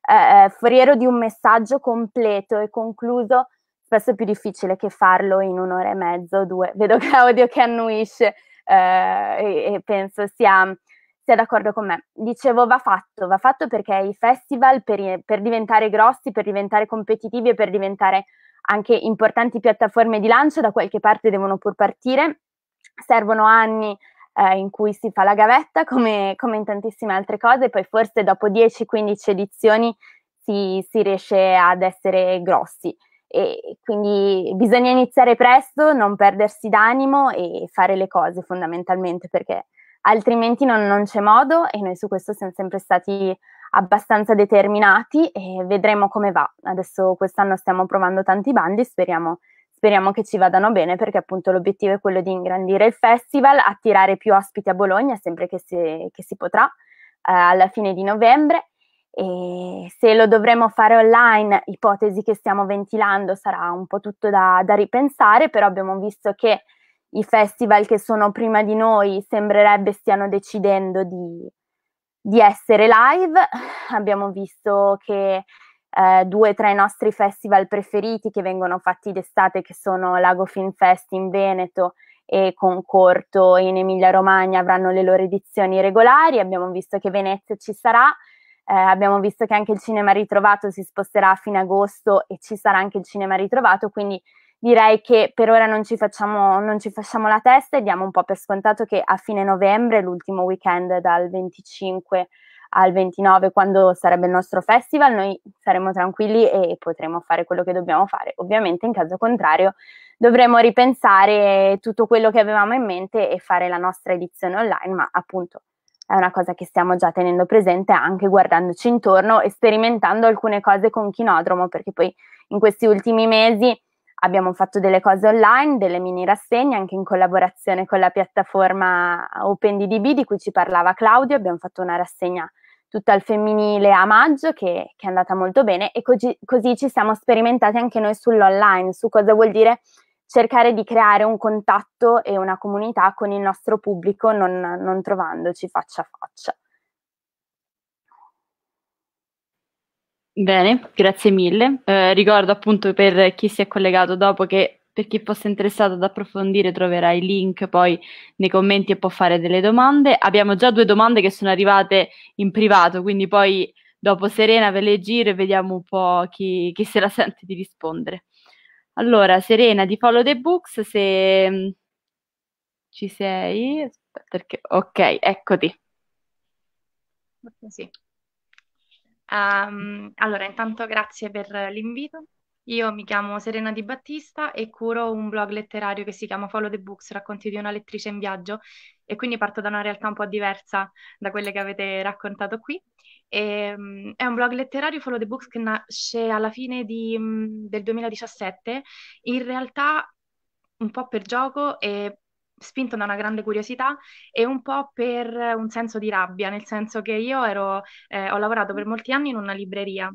eh, eh, foriero di un messaggio completo e concluso spesso è più difficile che farlo in un'ora e mezzo o due. Vedo Claudio che annuisce eh, e, e, penso sia, sia, d'accordo con me. Dicevo, va fatto, va fatto perché i festival per, per diventare grossi, per diventare competitivi e per diventare anche importanti piattaforme di lancio da qualche parte devono pur partire. Servono anni eh, in cui si fa la gavetta, come, come, in tantissime altre cose, poi forse dopo 10-15 edizioni si, si riesce ad essere grossi e quindi bisogna iniziare presto, non perdersi d'animo e fare le cose fondamentalmente perché altrimenti non, non c'è modo e noi su questo siamo sempre stati abbastanza determinati e vedremo come va. Adesso quest'anno stiamo provando tanti bandi, speriamo speriamo che ci vadano bene perché appunto l'obiettivo è quello di ingrandire il festival, attirare più ospiti a Bologna sempre che si, che si potrà eh, alla fine di novembre e se lo dovremo fare online, ipotesi che stiamo ventilando, sarà un po' tutto da, da ripensare, però abbiamo visto che i festival che sono prima di noi sembrerebbe stiano decidendo di, di essere live. Abbiamo visto che eh, due tra i nostri festival preferiti che vengono fatti d'estate, che sono Lago Film Fest in Veneto e Concorto in Emilia Romagna, avranno le loro edizioni regolari. Abbiamo visto che Venezia ci sarà eh, abbiamo visto che anche il cinema ritrovato si sposterà a fine agosto e ci sarà anche il cinema ritrovato, quindi direi che per ora non ci facciamo, non ci facciamo la testa e diamo un po' per scontato che a fine novembre, l'ultimo weekend dal 25 al 29 quando sarebbe il nostro festival, noi saremo tranquilli e potremo fare quello che dobbiamo fare. Ovviamente in caso contrario dovremo ripensare tutto quello che avevamo in mente e fare la nostra edizione online, ma appunto è una cosa che stiamo già tenendo presente anche guardandoci intorno e sperimentando alcune cose con Chinodromo, perché poi in questi ultimi mesi abbiamo fatto delle cose online, delle mini rassegne anche in collaborazione con la piattaforma OpenDDB di cui ci parlava Claudio, abbiamo fatto una rassegna tutta al femminile a maggio che, che è andata molto bene e così, così ci siamo sperimentati anche noi sull'online, su cosa vuol dire cercare di creare un contatto e una comunità con il nostro pubblico non, non trovandoci faccia a faccia. Bene, grazie mille. Eh, ricordo appunto per chi si è collegato dopo che per chi fosse interessato ad approfondire troverà i link poi nei commenti e può fare delle domande. Abbiamo già due domande che sono arrivate in privato, quindi poi dopo Serena ve le giro e vediamo un po' chi, chi se la sente di rispondere. Allora, Serena di Follow the Books, se mm, ci sei, perché... ok, eccoti. Sì. Um, allora, intanto grazie per l'invito. Io mi chiamo Serena Di Battista e curo un blog letterario che si chiama Follow the Books, racconti di una lettrice in viaggio e quindi parto da una realtà un po' diversa da quelle che avete raccontato qui. E, um, è un blog letterario, Follow the Books, che nasce alla fine di, um, del 2017. In realtà, un po' per gioco e spinto da una grande curiosità e un po' per un senso di rabbia, nel senso che io ero, eh, ho lavorato per molti anni in una libreria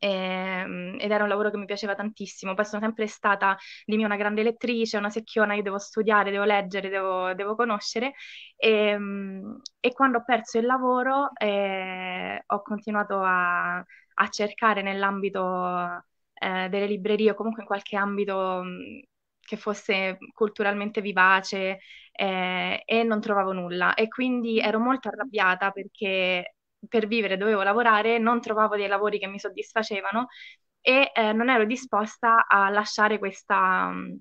Ehm, ed era un lavoro che mi piaceva tantissimo. Poi sono sempre stata di me una grande lettrice, una secchiona, io devo studiare, devo leggere, devo, devo conoscere. E, ehm, e, quando ho perso il lavoro eh, ho continuato a, a cercare nell'ambito eh, delle librerie o comunque in qualche ambito mm, che fosse culturalmente vivace eh, e non trovavo nulla. E quindi ero molto arrabbiata perché per vivere dovevo lavorare, non trovavo dei lavori che mi soddisfacevano e eh, non ero disposta a lasciare questa, mm,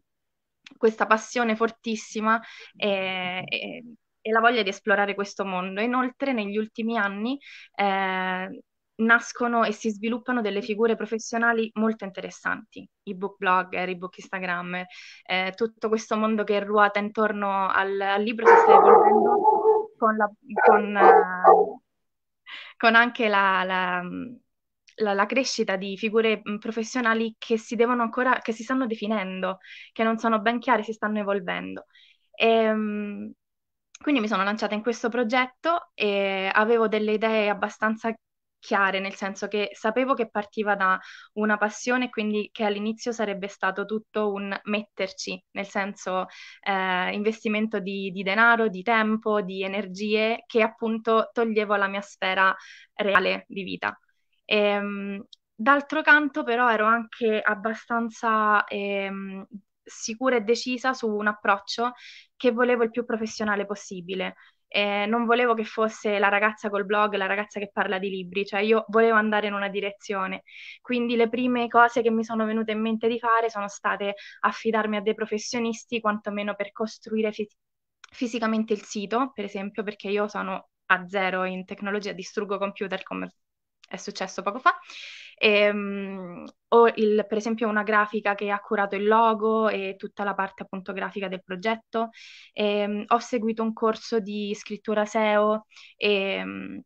questa passione fortissima e, e, e, la voglia di esplorare questo mondo. Inoltre negli ultimi anni eh, nascono e si sviluppano delle figure professionali molto interessanti, i book blogger, i book Instagram, eh, tutto questo mondo che ruota intorno al, al libro si sta evolvendo con la... Con, eh, con anche la, la, la, la crescita di figure mm, professionali che si devono ancora, che si stanno definendo, che non sono ben chiare, si stanno evolvendo. E, ehm, quindi mi sono lanciata in questo progetto e avevo delle idee abbastanza chiare, nel senso che sapevo che partiva da una passione, quindi che all'inizio sarebbe stato tutto un metterci, nel senso eh, investimento di, di, denaro, di tempo, di energie che appunto toglievo alla mia sfera reale di vita. E, ehm, d'altro canto però ero anche abbastanza eh, sicura e decisa su un approccio che volevo il più professionale possibile eh, non volevo che fosse la ragazza col blog, la ragazza che parla di libri, cioè io volevo andare in una direzione. Quindi le prime cose che mi sono venute in mente di fare sono state affidarmi a dei professionisti, quantomeno per costruire fi- fisicamente il sito, per esempio, perché io sono a zero in tecnologia, distruggo computer come è successo poco fa ehm, o il, per esempio una grafica che ha curato il logo e tutta la parte appunto grafica del progetto. Ehm, ho seguito un corso di scrittura SEO ehm,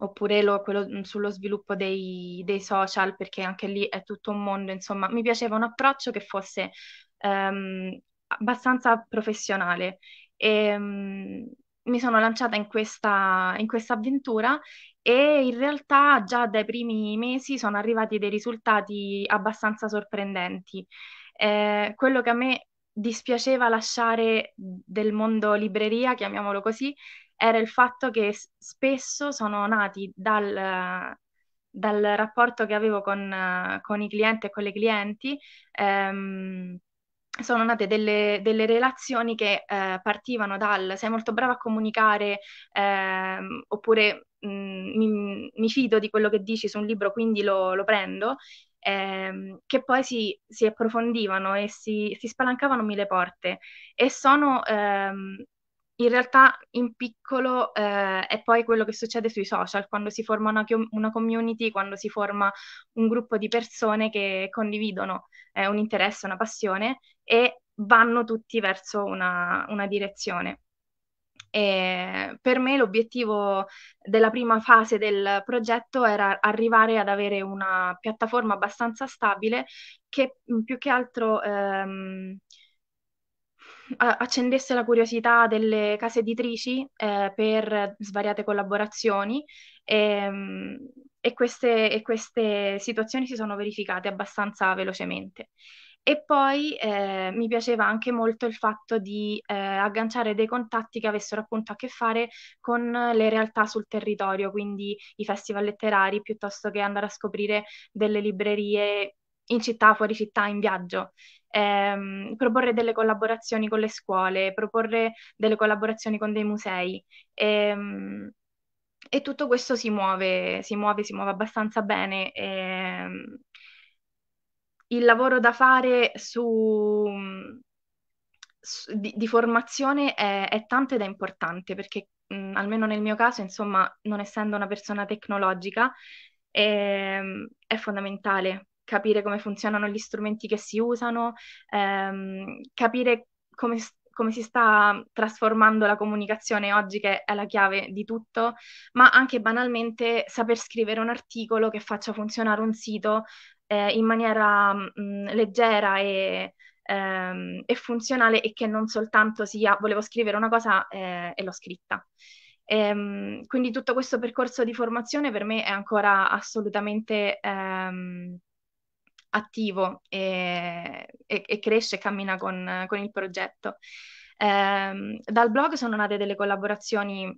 oppure lo, quello mm, sullo sviluppo dei, dei, social perché anche lì è tutto un mondo, insomma mi piaceva un approccio che fosse ehm, abbastanza professionale. E, ehm, mi sono lanciata in questa, in questa avventura e in realtà già dai primi mesi sono arrivati dei risultati abbastanza sorprendenti. Eh, quello che a me dispiaceva lasciare del mondo libreria, chiamiamolo così, era il fatto che spesso sono nati dal, dal rapporto che avevo con, con, i clienti e con le clienti. Ehm, sono nate delle, delle relazioni che eh, partivano dal sei molto brava a comunicare eh, oppure mh, mm, mi, mi, fido di quello che dici su un libro quindi lo, lo prendo, ehm, che poi si, si, approfondivano e si, si spalancavano mille porte e sono ehm, in realtà in piccolo eh, è poi quello che succede sui social, quando si forma una, una community, quando si forma un gruppo di persone che condividono eh, un interesse, una passione e vanno tutti verso una, una direzione. E per me l'obiettivo della prima fase del progetto era arrivare ad avere una piattaforma abbastanza stabile che più che altro ehm, accendesse la curiosità delle case editrici eh, per svariate collaborazioni e, ehm, e, queste, e, queste, situazioni si sono verificate abbastanza velocemente. E poi eh, mi piaceva anche molto il fatto di eh, agganciare dei contatti che avessero appunto a che fare con le realtà sul territorio, quindi i festival letterari piuttosto che andare a scoprire delle librerie in città, fuori città, in viaggio. Ehm, proporre delle collaborazioni con le scuole, proporre delle collaborazioni con dei musei. Ehm, e tutto questo si muove, si muove, si muove abbastanza bene. Ehm, il lavoro da fare su, su, di, di, formazione è, è, tanto ed è importante perché, mh, almeno nel mio caso, insomma, non essendo una persona tecnologica, è, ehm, è fondamentale capire come funzionano gli strumenti che si usano, ehm, capire come, come, si sta trasformando la comunicazione oggi, che è la chiave di tutto, ma anche banalmente saper scrivere un articolo che faccia funzionare un sito eh, in maniera mh, mm, leggera e, ehm, funzionale e che non soltanto sia volevo scrivere una cosa eh, e l'ho scritta. Ehm, quindi tutto questo percorso di formazione per me è ancora assolutamente ehm, attivo e, e, e cresce e cammina con, con il progetto. Eh, dal blog sono nate delle collaborazioni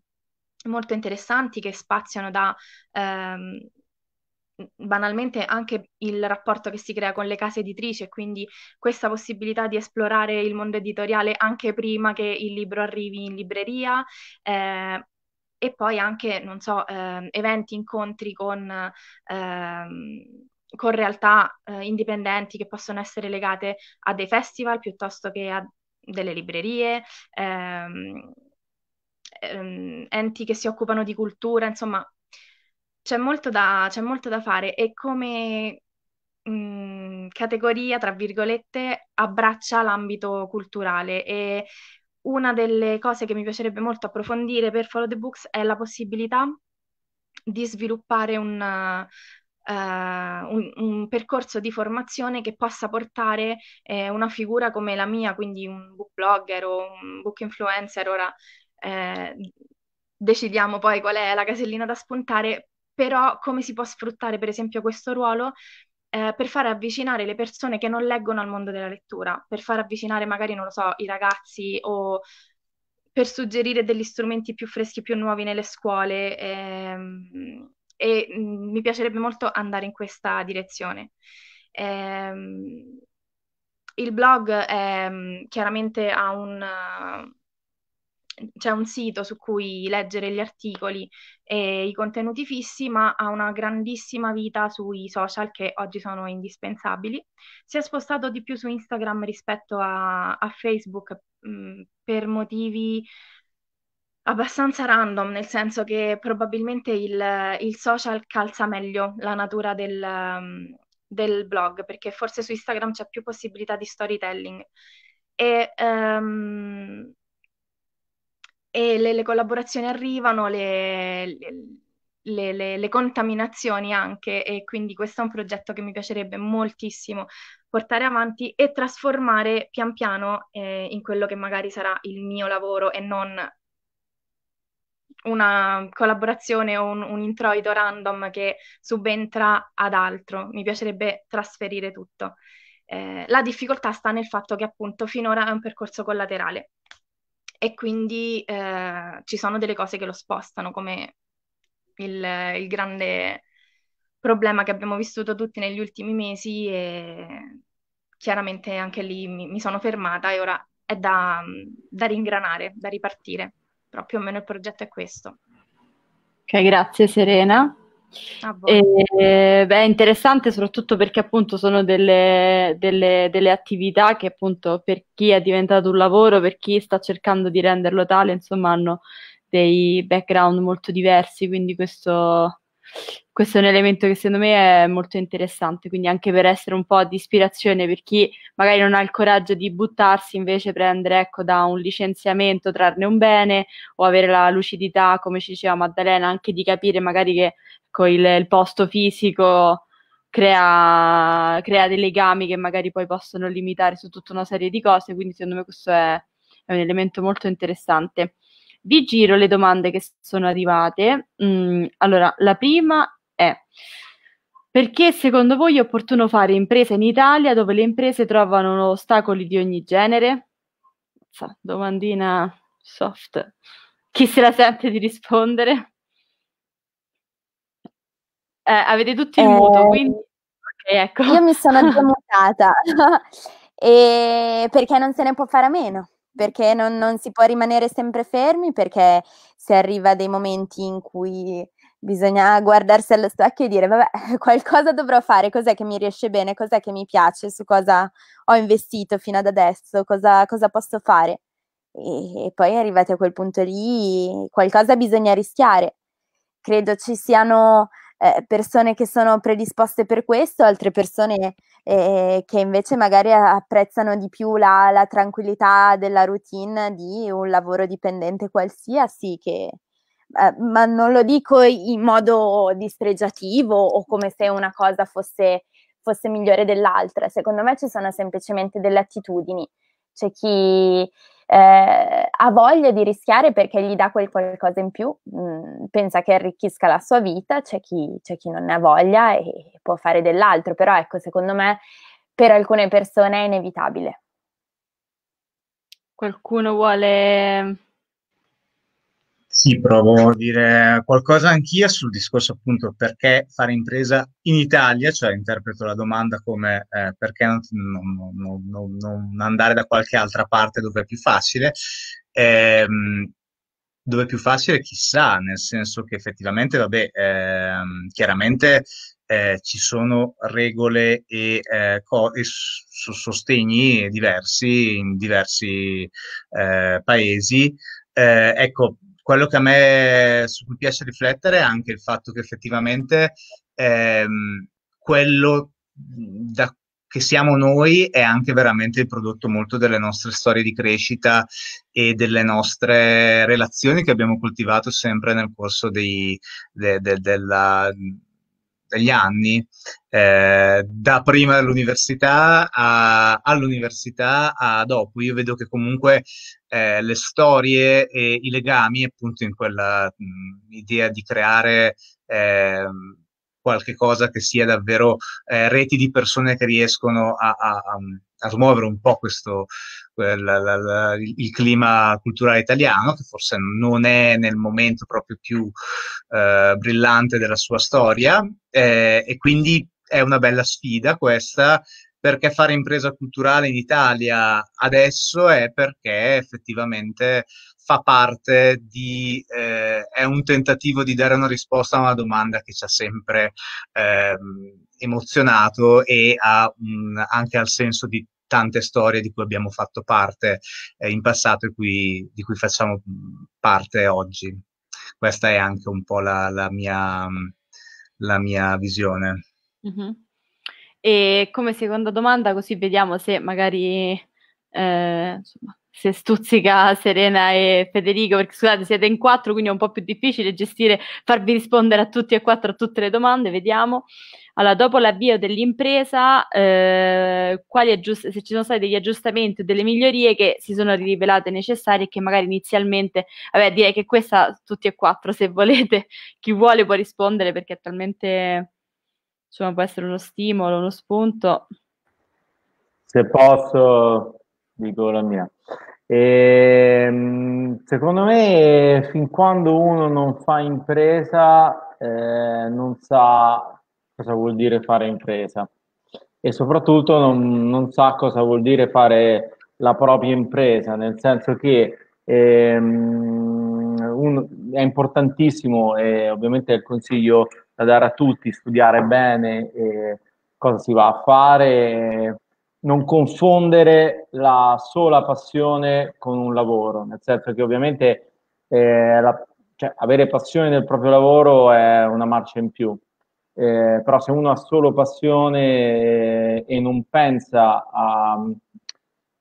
molto interessanti che spaziano da ehm, banalmente anche il rapporto che si crea con le case editrici e quindi questa possibilità di esplorare il mondo editoriale anche prima che il libro arrivi in libreria. Eh, e poi anche, non so, eh, eventi, incontri con, eh, con realtà eh, indipendenti che possono essere legate a dei festival piuttosto che a delle librerie, ehm, ehm, enti che si occupano di cultura, insomma c'è molto da, c'è molto da fare e come mh, mm, categoria, tra virgolette, abbraccia l'ambito culturale e una delle cose che mi piacerebbe molto approfondire per Follow the Books è la possibilità di sviluppare un, eh, un, un, percorso di formazione che possa portare eh, una figura come la mia, quindi un book blogger o un book influencer, ora eh, decidiamo poi qual è la casellina da spuntare, però come si può sfruttare per esempio questo ruolo eh, per far avvicinare le persone che non leggono al mondo della lettura, per far avvicinare magari, non lo so, i ragazzi o per suggerire degli strumenti più freschi, più nuovi nelle scuole, ehm, e mh, mhmm, mi piacerebbe molto andare in questa direzione. Ehm, il blog è, mhmm, chiaramente ha un c'è un sito su cui leggere gli articoli e i contenuti fissi, ma ha una grandissima vita sui social che oggi sono indispensabili. Si è spostato di più su Instagram rispetto a, a Facebook mh, mhmm, per motivi abbastanza random, nel senso che probabilmente il, il social calza meglio la natura del, um, del, blog, perché forse su Instagram c'è più possibilità di storytelling. E, um, e le, le, collaborazioni arrivano, le, le, le, contaminazioni anche, e quindi questo è un progetto che mi piacerebbe moltissimo portare avanti e trasformare pian piano eh, in quello che magari sarà il mio lavoro e non una collaborazione o un, un, introito random che subentra ad altro, mi piacerebbe trasferire tutto. Eh, la difficoltà sta nel fatto che appunto finora è un percorso collaterale e quindi eh, ci sono delle cose che lo spostano come il, il, grande problema che abbiamo vissuto tutti negli ultimi mesi e chiaramente anche lì mi, mi sono fermata e ora è da, da ringranare, da ripartire però più o meno il progetto è questo. Ok, grazie Serena. e, beh, interessante soprattutto perché appunto sono delle, delle, delle, attività che appunto per chi è diventato un lavoro, per chi sta cercando di renderlo tale, insomma hanno dei background molto diversi, quindi questo questo è un elemento che secondo me è molto interessante, quindi anche per essere un po' di ispirazione per chi magari non ha il coraggio di buttarsi, invece prendere ecco, da un licenziamento, trarne un bene o avere la lucidità, come ci diceva Maddalena, anche di capire magari che ecco, il, il, posto fisico crea, crea, dei legami che magari poi possono limitare su tutta una serie di cose, quindi secondo me questo è, è un elemento molto interessante. Vi giro le domande che sono arrivate. Mm, allora, la prima è perché secondo voi è opportuno fare impresa in Italia dove le imprese trovano ostacoli di ogni genere? So, domandina soft. Chi se la sente di rispondere? Eh, avete tutti il eh, muto, quindi... Okay, ecco. Io mi sono demutata, perché non se ne può fare a meno perché non, non, si può rimanere sempre fermi, perché si arriva a dei momenti in cui bisogna guardarsi allo specchio e dire, vabbè, qualcosa dovrò fare, cos'è che mi riesce bene, cos'è che mi piace, su cosa ho investito fino ad adesso, cosa, cosa posso fare. E, e poi arrivati a quel punto lì, qualcosa bisogna rischiare. Credo ci siano eh, persone che sono predisposte per questo, altre persone eh, che invece magari apprezzano di più la, la, tranquillità della routine di un lavoro dipendente qualsiasi che, eh, ma non lo dico in modo dispregiativo o come se una cosa fosse, fosse migliore dell'altra, secondo me ci sono semplicemente delle attitudini c'è chi eh, ha voglia di rischiare perché gli dà quel qualcosa in più, mh, mm, pensa che arricchisca la sua vita, c'è chi, c'è chi non ne ha voglia e può fare dell'altro, però ecco, secondo me per alcune persone è inevitabile. Qualcuno vuole sì, provo a dire qualcosa anch'io sul discorso appunto perché fare impresa in Italia, cioè interpreto la domanda come eh, perché non, non, non, non, andare da qualche altra parte dove è più facile. Ehm, dove è più facile, chissà, nel senso che effettivamente, vabbè, ehm, chiaramente eh, ci sono regole e, eh, co- e so- sostegni diversi in diversi eh, paesi. Eh, ecco, quello che a me su cui piace riflettere è anche il fatto che effettivamente ehm, quello mhmm, da che siamo noi è anche veramente il prodotto molto delle nostre storie di crescita e delle nostre relazioni che abbiamo coltivato sempre nel corso dei, de, de, della, mhmm, tutti gli anni, eh, da prima all'università a, all'università a dopo. Io vedo che comunque eh, le storie e i legami, appunto in quella mh, idea di creare eh, qualche cosa che sia davvero eh, reti di persone che riescono a, a, a smuovere un po' questo, la, la, la, il clima culturale italiano, che forse non è nel momento proprio più eh, brillante della sua storia, eh, e quindi è una bella sfida questa, perché fare impresa culturale in Italia adesso è perché effettivamente fa parte di, eh, è un tentativo di dare una risposta a una domanda che ci ha sempre eh, emozionato e a, mh, anche al senso di tante storie di cui abbiamo fatto parte eh, in passato e cui, di cui facciamo mm, parte oggi. Questa è anche un po' la, la, mia, mm, la mia, visione. Mm-hmm. E come seconda domanda, così vediamo se magari eh, se stuzzica Serena e Federico, perché scusate, siete in quattro, quindi è un po' più difficile gestire, farvi rispondere a tutti e quattro a tutte le domande, vediamo. Allora, dopo l'avvio dell'impresa, eh, aggiust- se ci sono stati degli aggiustamenti o delle migliorie che si sono rivelate necessarie e che magari inizialmente, vabbè, direi che questa tutti e quattro, se volete, chi vuole può rispondere perché è talmente, insomma, può essere uno stimolo, uno spunto. Se posso, dico la mia. E, ehm, secondo me, fin quando uno non fa impresa, eh, non sa cosa vuol dire fare impresa e soprattutto non, non sa cosa vuol dire fare la propria impresa, nel senso che ehm, un, è importantissimo e ovviamente è il consiglio da dare a tutti, studiare bene eh, cosa si va a fare, non confondere la sola passione con un lavoro, nel senso che ovviamente eh, la, cioè, avere passione nel proprio lavoro è una marcia in più, eh, però se uno ha solo passione eh, e non pensa a...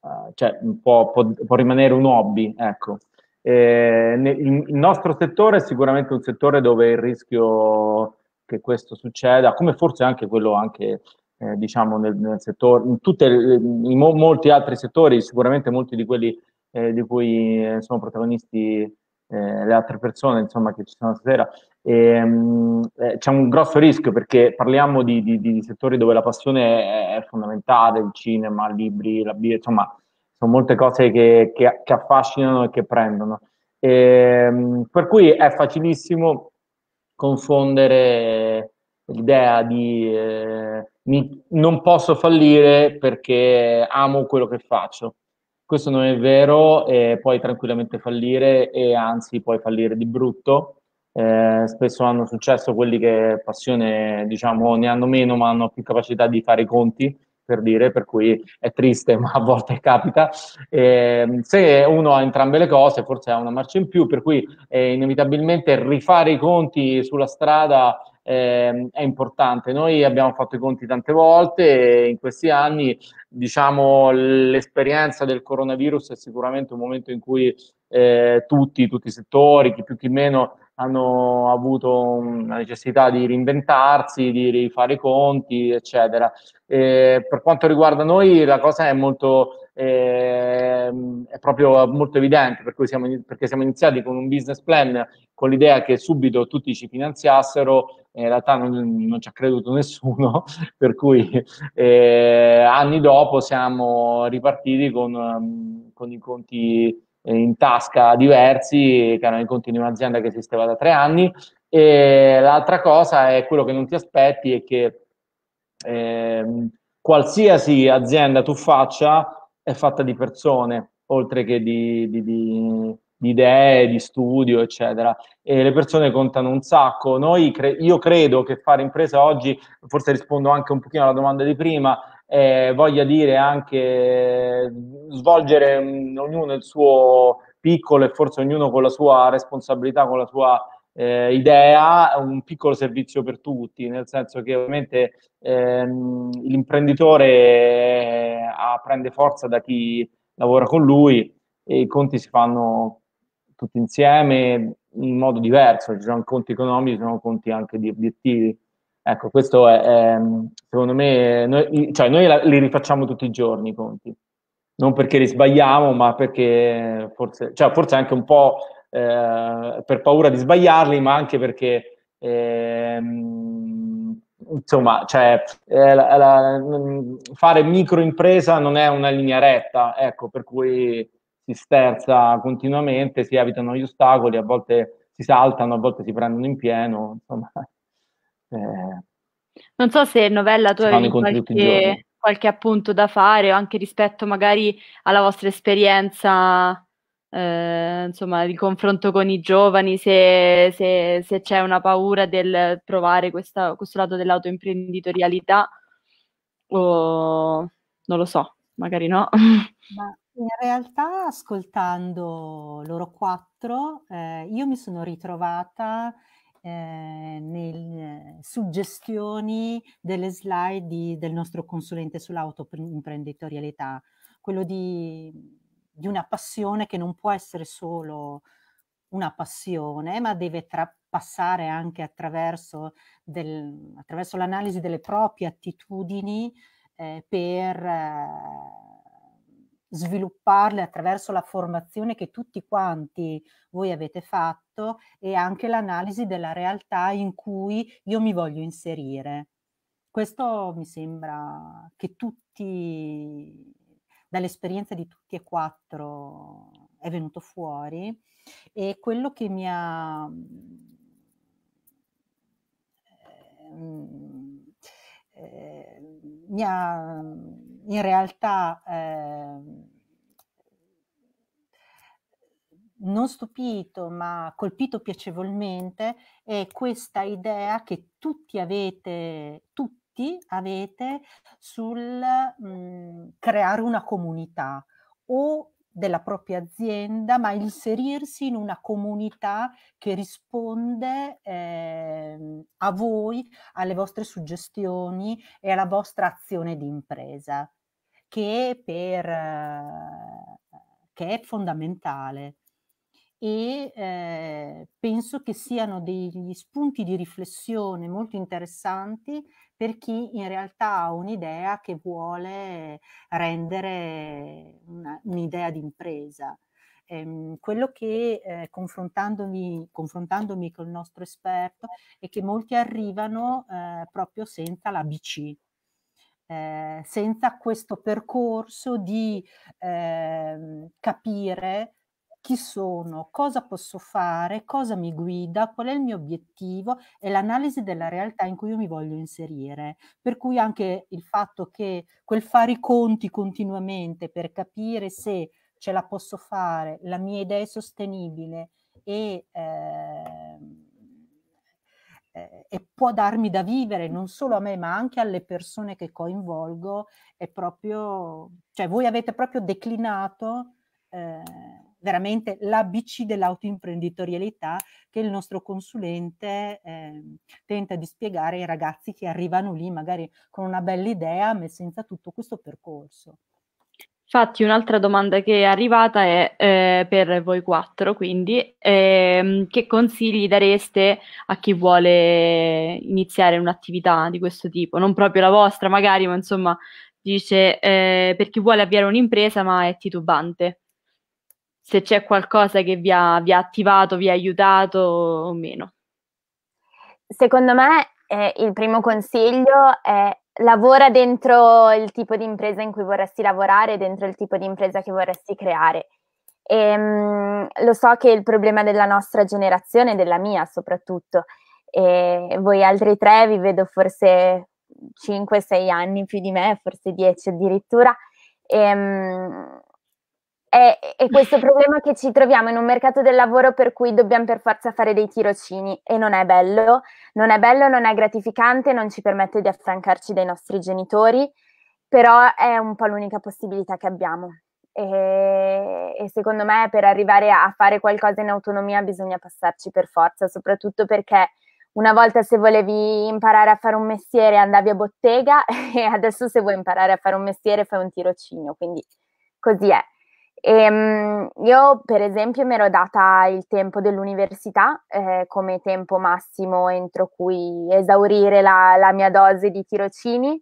a cioè, può, può, può, rimanere un hobby, ecco. Eh, il, il nostro settore è sicuramente un settore dove il rischio che questo succeda, come forse anche quello anche eh, diciamo nel, nel, settore, in, tutte, in mo, molti altri settori, sicuramente molti di quelli eh, di cui eh, sono protagonisti eh, le altre persone, insomma, che ci sono stasera, Ehm, eh, c'è un grosso rischio perché parliamo di, di, di settori dove la passione è fondamentale, il cinema, i libri, la birra, insomma, sono molte cose che, che, che affascinano e che prendono. Ehm, per cui è facilissimo confondere l'idea di eh, mi, non posso fallire perché amo quello che faccio. Questo non è vero, eh, puoi tranquillamente fallire e anzi puoi fallire di brutto eh, spesso hanno successo quelli che passione diciamo ne hanno meno ma hanno più capacità di fare i conti per dire, per cui è triste, ma a volte capita. Eh, se uno ha entrambe le cose, forse ha una marcia in più, per cui eh, inevitabilmente rifare i conti sulla strada eh, è importante. Noi abbiamo fatto i conti tante volte in questi anni, diciamo, l'esperienza del coronavirus è sicuramente un momento in cui eh, tutti, tutti i settori, chi più chi meno, hanno avuto la necessità di reinventarsi, di rifare i conti, eccetera. E per quanto riguarda noi, la cosa è molto eh, è proprio molto evidente per cui siamo, perché siamo iniziati con un business plan con l'idea che subito tutti ci finanziassero in realtà non, non ci ha creduto nessuno per cui eh, anni dopo siamo ripartiti con, ehm, con i conti in tasca diversi che erano i conti di un'azienda che esisteva da tre anni. E l'altra cosa è quello che non ti aspetti è che eh, qualsiasi azienda tu faccia è fatta di persone, oltre che di, di, di, di idee, di studio, eccetera. E le persone contano un sacco. Noi cre- io credo che fare impresa oggi, forse rispondo anche un pochino alla domanda di prima, eh, voglia dire anche svolgere mh, mm, ognuno il suo piccolo e forse ognuno con la sua responsabilità, con la sua eh, idea, un piccolo servizio per tutti, nel senso che ovviamente ehm, l'imprenditore eh, prende forza da chi lavora con lui e i conti si fanno tutti insieme in modo diverso, ci sono conti economici, ci sono conti anche di obiettivi Ecco, questo è, è ehm, secondo me, noi, cioè noi la, li rifacciamo tutti i giorni i conti, non perché li sbagliamo, ma perché forse, cioè forse anche un po' eh, per paura di sbagliarli, ma anche perché... Eh, insomma, cioè, eh, la, la, fare microimpresa non è una linea retta, ecco, per cui si sterza continuamente, si evitano gli ostacoli, a volte si saltano, a volte si prendono in pieno, insomma, eh, non so se Novella tu hai qualche, qualche, appunto da fare o anche rispetto magari alla vostra esperienza. Eh, insomma, di confronto con i giovani, se, se, se c'è una paura del provare questa, questo lato dell'autoimprenditorialità, o non lo so, magari no. Ma in realtà, ascoltando loro quattro, eh, io mi sono ritrovata eh, nelle eh, suggestioni delle slide di, del nostro consulente sull'autoimprenditorialità, quello di, di una passione che non può essere solo una passione, ma deve passare anche attraverso, del, attraverso l'analisi delle proprie attitudini eh, per... Eh, svilupparle attraverso la formazione che tutti quanti voi avete fatto e anche l'analisi della realtà in cui io mi voglio inserire. Questo mi sembra che tutti, dall'esperienza di tutti e quattro, è venuto fuori e quello che mi ha eh, mi ha in realtà eh, non stupito ma colpito piacevolmente è questa idea che tutti avete, tutti avete sul mh, mhmm, creare una comunità o della propria azienda, ma inserirsi in una comunità che risponde eh, a voi, alle vostre suggestioni e alla vostra azione di impresa, che, eh, che è fondamentale e eh, penso che siano degli spunti di riflessione molto interessanti per chi in realtà ha un'idea che vuole rendere una, un'idea di impresa. Ehm, quello che eh, confrontandomi, confrontandomi il nostro esperto è che molti arrivano eh, proprio senza l'ABC, BC, eh, senza questo percorso di ehm, capire chi sono, cosa posso fare, cosa mi guida, qual è il mio obiettivo e l'analisi della realtà in cui io mi voglio inserire. Per cui anche il fatto che quel fare i conti continuamente per capire se ce la posso fare, la mia idea è sostenibile e, ehm, eh, e può darmi da vivere non solo a me ma anche alle persone che coinvolgo, è proprio, cioè voi avete proprio declinato. Eh, veramente l'ABC dell'autoimprenditorialità che il nostro consulente eh, tenta di spiegare ai ragazzi che arrivano lì magari con una bella idea ma senza tutto questo percorso. Infatti un'altra domanda che è arrivata è eh, per voi quattro, quindi eh, che consigli dareste a chi vuole iniziare un'attività di questo tipo? Non proprio la vostra magari, ma insomma dice eh, per chi vuole avviare un'impresa ma è titubante se c'è qualcosa che vi ha, vi ha attivato, vi ha aiutato o meno. Secondo me eh, il primo consiglio è lavora dentro il tipo di impresa in cui vorresti lavorare, dentro il tipo di impresa che vorresti creare. E, ehm, mh, lo so che il problema della nostra generazione, della mia soprattutto, e eh, voi altri tre vi vedo forse 5-6 anni più di me, forse 10 addirittura, e, ehm, mh, è, è, questo problema che ci troviamo in un mercato del lavoro per cui dobbiamo per forza fare dei tirocini e non è bello, non è bello, non è gratificante, non ci permette di affrancarci dai nostri genitori, però è un po' l'unica possibilità che abbiamo. E, e secondo me per arrivare a, a fare qualcosa in autonomia bisogna passarci per forza, soprattutto perché una volta se volevi imparare a fare un mestiere andavi a bottega e adesso se vuoi imparare a fare un mestiere fai un tirocinio, quindi così è. E, ehm, io per esempio mi ero data il tempo dell'università eh, come tempo massimo entro cui esaurire la, la, mia dose di tirocini,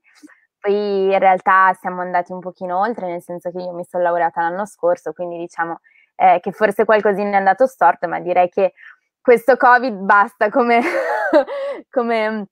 poi in realtà siamo andati un pochino oltre, nel senso che io mi sono laureata l'anno scorso, quindi diciamo eh, che forse qualcosina è andato storto, ma direi che questo Covid basta come, come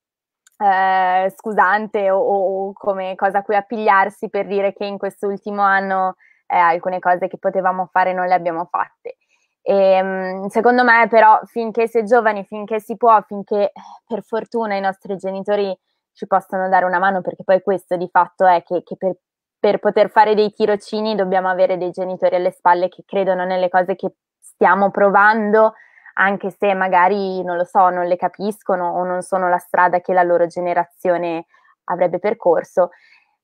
eh, scusante o, o, come cosa a cui appigliarsi per dire che in quest'ultimo anno eh, alcune cose che potevamo fare non le abbiamo fatte. E, ehm, secondo me però finché si è giovani, finché si può, finché eh, per fortuna i nostri genitori ci possono dare una mano, perché poi questo di fatto è che, che per, per poter fare dei tirocini dobbiamo avere dei genitori alle spalle che credono nelle cose che stiamo provando, anche se magari non lo so, non le capiscono o non sono la strada che la loro generazione avrebbe percorso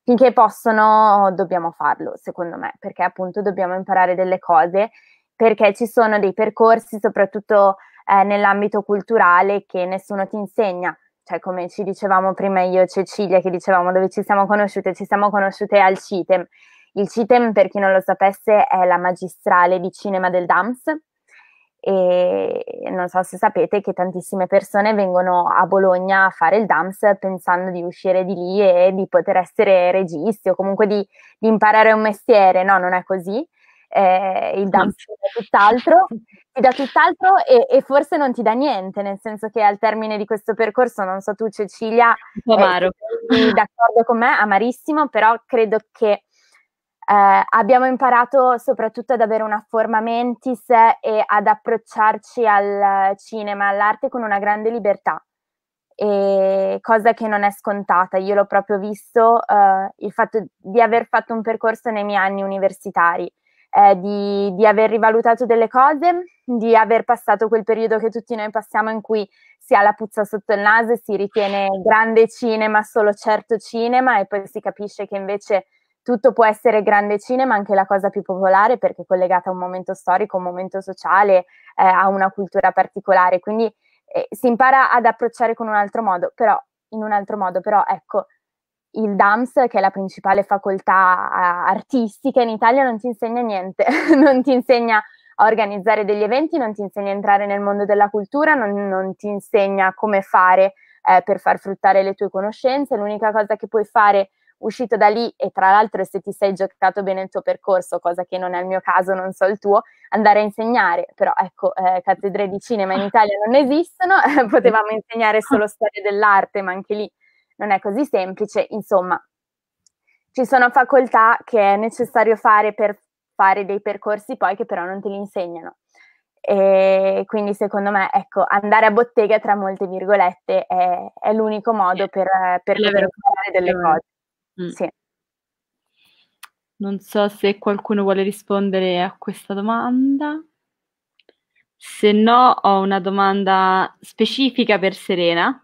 finché possono dobbiamo farlo, secondo me, perché appunto dobbiamo imparare delle cose, perché ci sono dei percorsi, soprattutto eh, nell'ambito culturale, che nessuno ti insegna. Cioè, come ci dicevamo prima io e Cecilia, che dicevamo dove ci siamo conosciute, ci siamo conosciute al CITEM. Il CITEM, per chi non lo sapesse, è la magistrale di cinema del DAMS, e non so se sapete che tantissime persone vengono a Bologna a fare il DAMS pensando di uscire di lì e di poter essere registi o comunque di, di imparare un mestiere, no, non è così. Eh, il DAMS ti dà tutt'altro, ti dà tutt'altro e, e, forse non ti dà niente, nel senso che al termine di questo percorso, non so tu Cecilia, eh, d'accordo con me, amarissimo, però credo che eh, abbiamo imparato soprattutto ad avere una forma mentis e ad approcciarci al cinema, all'arte con una grande libertà, e cosa che non è scontata. Io l'ho proprio visto eh, il fatto di aver fatto un percorso nei miei anni universitari. Eh, di, di, aver rivalutato delle cose, di aver passato quel periodo che tutti noi passiamo in cui si ha la puzza sotto il naso e si ritiene grande cinema solo certo cinema e poi si capisce che invece tutto può essere grande cinema, anche la cosa più popolare, perché è collegata a un momento storico, a un momento sociale, eh, a una cultura particolare. Quindi eh, si impara ad approcciare con un altro modo, però in un altro modo, però ecco, il DAMS, che è la principale facoltà a, artistica in Italia, non ti insegna niente, non ti insegna a organizzare degli eventi, non ti insegna a entrare nel mondo della cultura, non, non ti insegna come fare eh, per far fruttare le tue conoscenze. L'unica cosa che puoi fare è uscito da lì e tra l'altro se ti sei giocato bene il tuo percorso, cosa che non è il mio caso, non so il tuo, andare a insegnare, però ecco, eh, cattedre di cinema in Italia non esistono, eh, potevamo insegnare solo storia dell'arte, ma anche lì non è così semplice, insomma, ci sono facoltà che è necessario fare per fare dei percorsi poi che però non te li insegnano. E quindi secondo me ecco, andare a bottega tra molte virgolette è, è l'unico modo per, eh, per poter fare delle cose. Mm. Sì. Non so se qualcuno vuole rispondere a questa domanda. Se no, ho una domanda specifica per Serena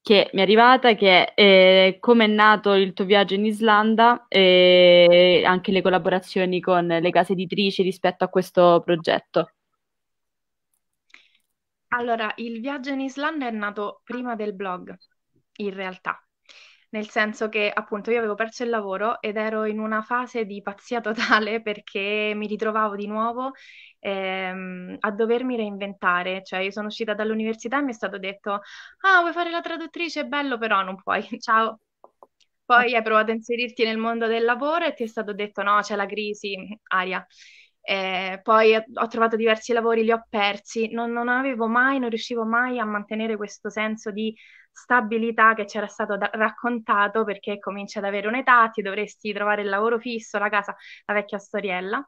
che mi è arrivata che eh, come è nato il tuo viaggio in Islanda e anche le collaborazioni con le case editrici rispetto a questo progetto. Allora, il viaggio in Islanda è nato prima del blog, in realtà nel senso che appunto io avevo perso il lavoro ed ero in una fase di pazzia totale perché mi ritrovavo di nuovo ehm, a dovermi reinventare, cioè io sono uscita dall'università e mi è stato detto ah vuoi fare la traduttrice, è bello però non puoi, ciao. Poi hai provato a inserirti nel mondo del lavoro e ti è stato detto no, c'è la crisi, aria. Eh, poi ho trovato diversi lavori, li ho persi, non, non avevo mai, non riuscivo mai a mantenere questo senso di stabilità che c'era stato da- raccontato perché cominci ad avere un'età, ti dovresti trovare il lavoro fisso, la casa, la vecchia storiella.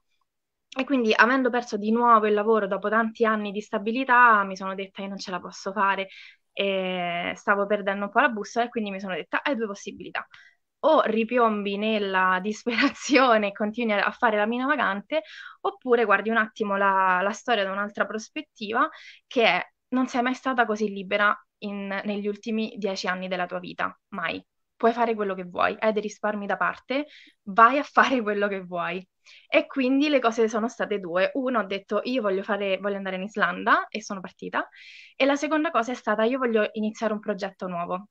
E quindi, avendo perso di nuovo il lavoro dopo tanti anni di stabilità, mi sono detta io non ce la posso fare e stavo perdendo un po' la bussola e quindi mi sono detta hai due possibilità. O ripiombi nella disperazione e continui a fare la mina vagante, oppure guardi un attimo la, la storia da un'altra prospettiva che è non sei mai stata così libera in, negli ultimi dieci anni della tua vita, mai. Puoi fare quello che vuoi, hai dei risparmi da parte, vai a fare quello che vuoi. E quindi le cose sono state due. Uno, ho detto io voglio, fare, voglio andare in Islanda e sono partita. E la seconda cosa è stata io voglio iniziare un progetto nuovo,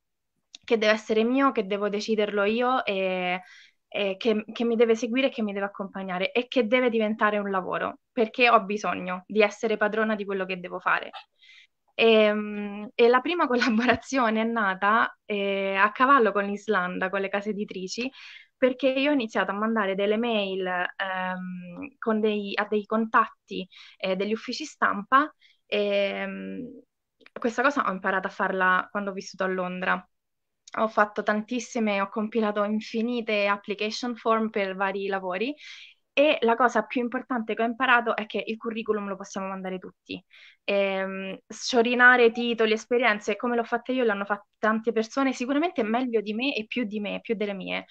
che deve essere mio, che devo deciderlo io e, che, che, mi deve seguire e che mi deve accompagnare e che deve diventare un lavoro, perché ho bisogno di essere padrona di quello che devo fare. E, ehm, e, la prima collaborazione è nata eh, a cavallo con l'Islanda, con le case editrici, perché io ho iniziato a mandare delle mail ehm, dei, a dei contatti eh, degli uffici stampa. E, ehm, questa cosa ho imparato a farla quando ho vissuto a Londra. Ho fatto tantissime, ho compilato infinite application form per vari lavori e la cosa più importante che ho imparato è che il curriculum lo possiamo mandare tutti. Ehm, sciorinare titoli, esperienze, come l'ho fatta io, l'hanno fatta tante persone, sicuramente meglio di me e più di me, più delle mie.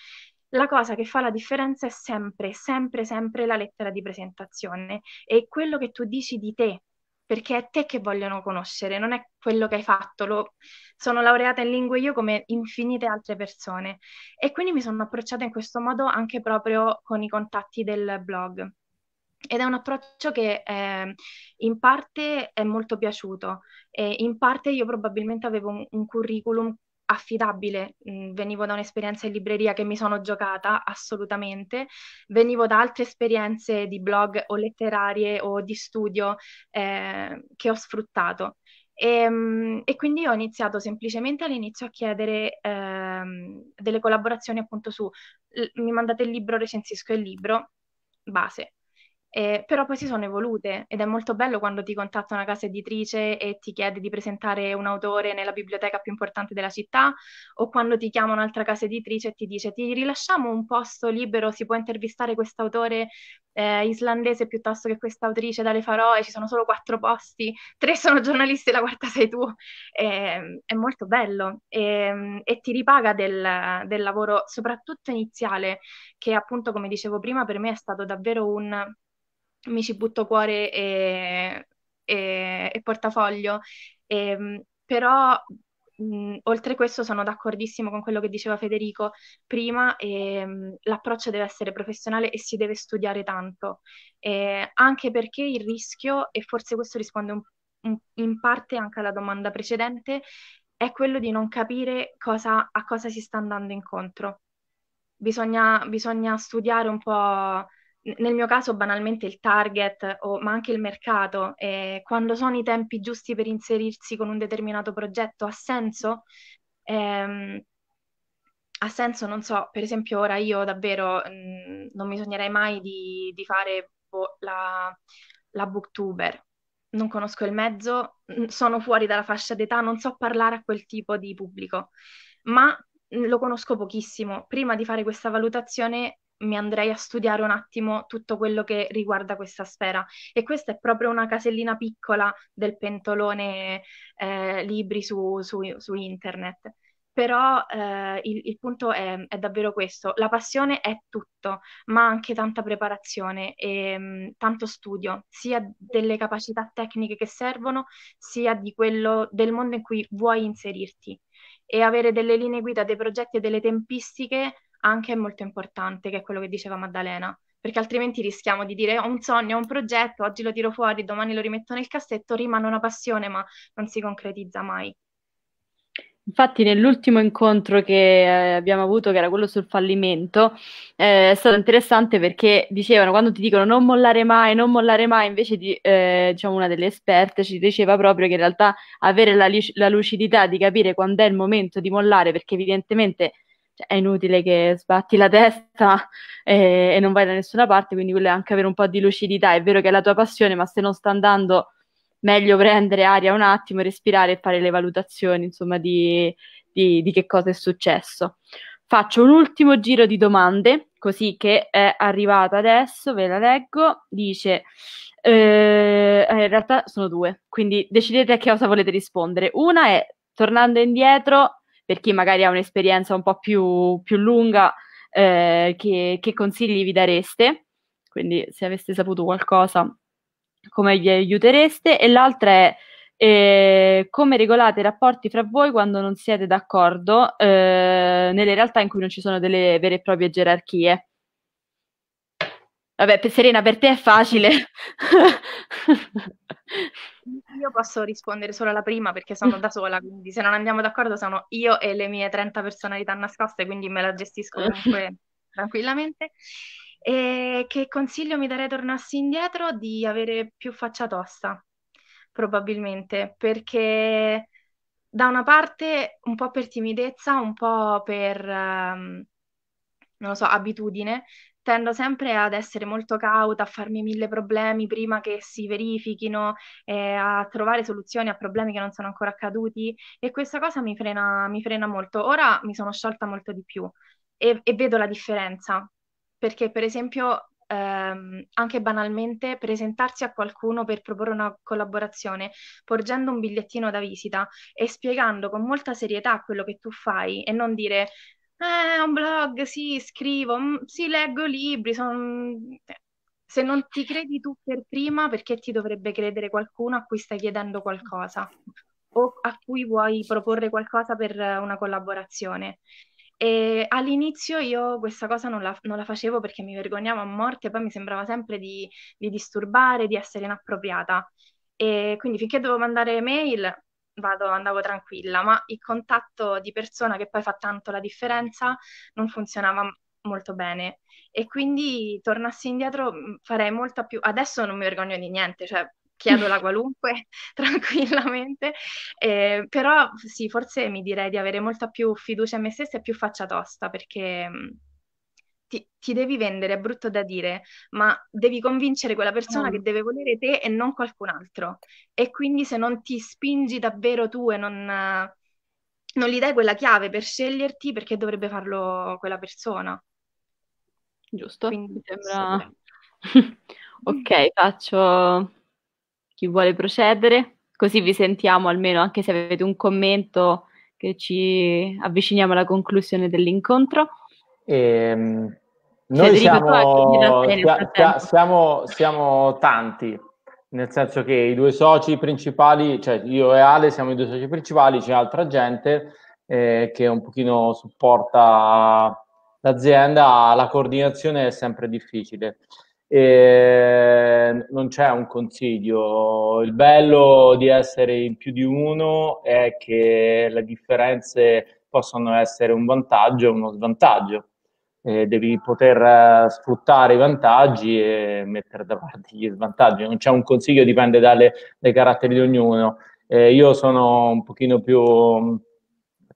La cosa che fa la differenza è sempre, sempre, sempre la lettera di presentazione e quello che tu dici di te perché è te che vogliono conoscere, non è quello che hai fatto. Lo... Sono laureata in lingue io come infinite altre persone e quindi mi sono approcciata in questo modo anche proprio con i contatti del blog. Ed è un approccio che eh, in parte è molto piaciuto, e in parte io probabilmente avevo un, un curriculum affidabile, mm, venivo da un'esperienza in libreria che mi sono giocata assolutamente, venivo da altre esperienze di blog o letterarie o di studio eh, che ho sfruttato. E, ehm, e, quindi ho iniziato semplicemente all'inizio a chiedere eh, delle collaborazioni appunto su mi mandate il libro, recensisco il libro, base. Eh, però poi si sono evolute ed è molto bello quando ti contatta una casa editrice e ti chiede di presentare un autore nella biblioteca più importante della città o quando ti chiama un'altra casa editrice e ti dice ti rilasciamo un posto libero, si può intervistare quest'autore eh, islandese piuttosto che quest'autrice dalle Faroe, ci sono solo quattro posti, tre sono giornalisti e la quarta sei tu. Eh, è molto bello e, ehm, e ti ripaga del, del lavoro soprattutto iniziale che appunto come dicevo prima per me è stato davvero un mi ci butto cuore e, e, e portafoglio, e, ehm, però mh, oltre questo sono d'accordissimo con quello che diceva Federico prima, e, ehm, l'approccio deve essere professionale e si deve studiare tanto, anche perché il rischio, e forse questo risponde un, un, in parte anche alla domanda precedente, è quello di non capire cosa, a cosa si sta andando incontro. Bisogna, bisogna studiare un po' nel mio caso banalmente il target, o, ma anche il mercato, eh, quando sono i tempi giusti per inserirsi con un determinato progetto, ha senso? Eh, ha senso, non so, per esempio ora io davvero mh, mhmm, non mi sognerei mai di, di fare boh, la, la booktuber, non conosco il mezzo, sono fuori dalla fascia d'età, non so parlare a quel tipo di pubblico, ma mhmm, lo conosco pochissimo. Prima di fare questa valutazione mi andrei a studiare un attimo tutto quello che riguarda questa sfera. E questa è proprio una casellina piccola del pentolone eh, libri su, su, su, internet. Però eh, il, il, punto è, è, davvero questo, la passione è tutto, ma anche tanta preparazione e mh, mm, tanto studio, sia delle capacità tecniche che servono, sia di quello del mondo in cui vuoi inserirti e avere delle linee guida, dei progetti e delle tempistiche anche è molto importante, che è quello che diceva Maddalena, perché altrimenti rischiamo di dire ho un sogno, ho un progetto, oggi lo tiro fuori, domani lo rimetto nel cassetto, rimane una passione ma non si concretizza mai. Infatti nell'ultimo incontro che eh, abbiamo avuto, che era quello sul fallimento, eh, è stato interessante perché dicevano quando ti dicono non mollare mai, non mollare mai, invece di, eh, diciamo una delle esperte ci diceva proprio che in realtà avere la, la lucidità di capire quando è il momento di mollare, perché evidentemente cioè, è inutile che sbatti la testa e, e, non vai da nessuna parte, quindi quello è anche avere un po' di lucidità. È vero che è la tua passione, ma se non sta andando, meglio prendere aria un attimo, respirare e fare le valutazioni, insomma, di, di, di che cosa è successo. Faccio un ultimo giro di domande, così che è arrivata adesso, ve la leggo. Dice, eh, eh in realtà sono due, quindi decidete a che cosa volete rispondere. Una è, tornando indietro, per chi magari ha un'esperienza un po' più, più lunga, eh, che, che, consigli vi dareste? Quindi se aveste saputo qualcosa, come vi aiutereste? E l'altra è eh, come regolate i rapporti fra voi quando non siete d'accordo eh, nelle realtà in cui non ci sono delle vere e proprie gerarchie? Vabbè, Serena, per te è facile. Io posso rispondere solo alla prima perché sono da sola, quindi se non andiamo d'accordo sono io e le mie 30 personalità nascoste, quindi me la gestisco comunque tranquillamente. E che consiglio mi darei tornassi indietro? Di avere più faccia tosta, probabilmente, perché da una parte un po' per timidezza, un po' per, um, non lo so, abitudine, tendo sempre ad essere molto cauta, a farmi mille problemi prima che si verifichino, eh, a trovare soluzioni a problemi che non sono ancora accaduti e questa cosa mi frena, mi frena molto. Ora mi sono sciolta molto di più e, e vedo la differenza perché per esempio ehm, anche banalmente presentarsi a qualcuno per proporre una collaborazione, porgendo un bigliettino da visita e spiegando con molta serietà quello che tu fai e non dire eh, un blog, sì, scrivo, mm, sì, leggo libri, son... se non ti credi tu per prima, perché ti dovrebbe credere qualcuno a cui stai chiedendo qualcosa o a cui vuoi proporre qualcosa per una collaborazione? all'inizio io questa cosa non la, non la, facevo perché mi vergognavo a morte, poi mi sembrava sempre di, di disturbare, di essere inappropriata. E quindi finché dovevo mandare mail, vado, andavo tranquilla, ma il contatto di persona che poi fa tanto la differenza non funzionava molto bene e quindi tornassi indietro mm, farei molta più adesso non mi vergogno di niente cioè chiedo la qualunque tranquillamente eh, però sì forse mi direi di avere molta più fiducia in me stessa e più faccia tosta perché mm, ti, ti, devi vendere, è brutto da dire, ma devi convincere quella persona mm. che deve volere te e non qualcun altro. E quindi se non ti spingi davvero tu e non, non gli dai quella chiave per sceglierti, perché dovrebbe farlo quella persona? Giusto, quindi, sembra... ok, faccio chi vuole procedere, così vi sentiamo almeno anche se avete un commento che ci avviciniamo alla conclusione dell'incontro. E, ehm, cioè, Noi siamo, sia, siamo, siamo, tanti, nel senso che i due soci principali, cioè io e Ale siamo i due soci principali, c'è altra gente eh, che un pochino supporta l'azienda, la coordinazione è sempre difficile. E non c'è un consiglio. Il bello di essere in più di uno è che le differenze possono essere un vantaggio e uno svantaggio eh, devi poter eh, sfruttare i vantaggi e mettere da parte gli svantaggi. Non c'è un consiglio, dipende dalle, dai caratteri di ognuno. Eh, io sono un pochino più mm,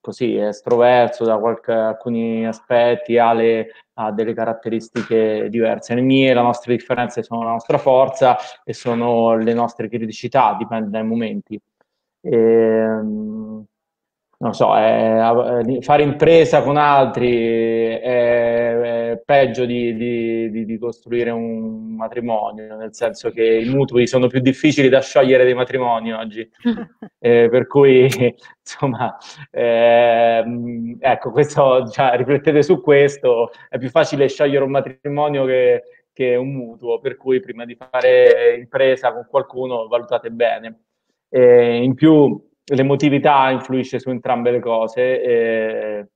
così estroverso da qualche, alcuni aspetti, Ale ha delle caratteristiche diverse. Le mie, le nostre differenze sono la nostra forza e sono le nostre criticità, dipende dai momenti. E, ehm, non so, eh, fare impresa con altri è, è peggio di, di, di, costruire un matrimonio, nel senso che i mutui sono più difficili da sciogliere dei matrimoni oggi. Eh, per cui, insomma, eh, ecco, questo, già, riflettete su questo, è più facile sciogliere un matrimonio che, che un mutuo, per cui prima di fare impresa con qualcuno valutate bene. in più l'emotività influisce su entrambe le cose, eh,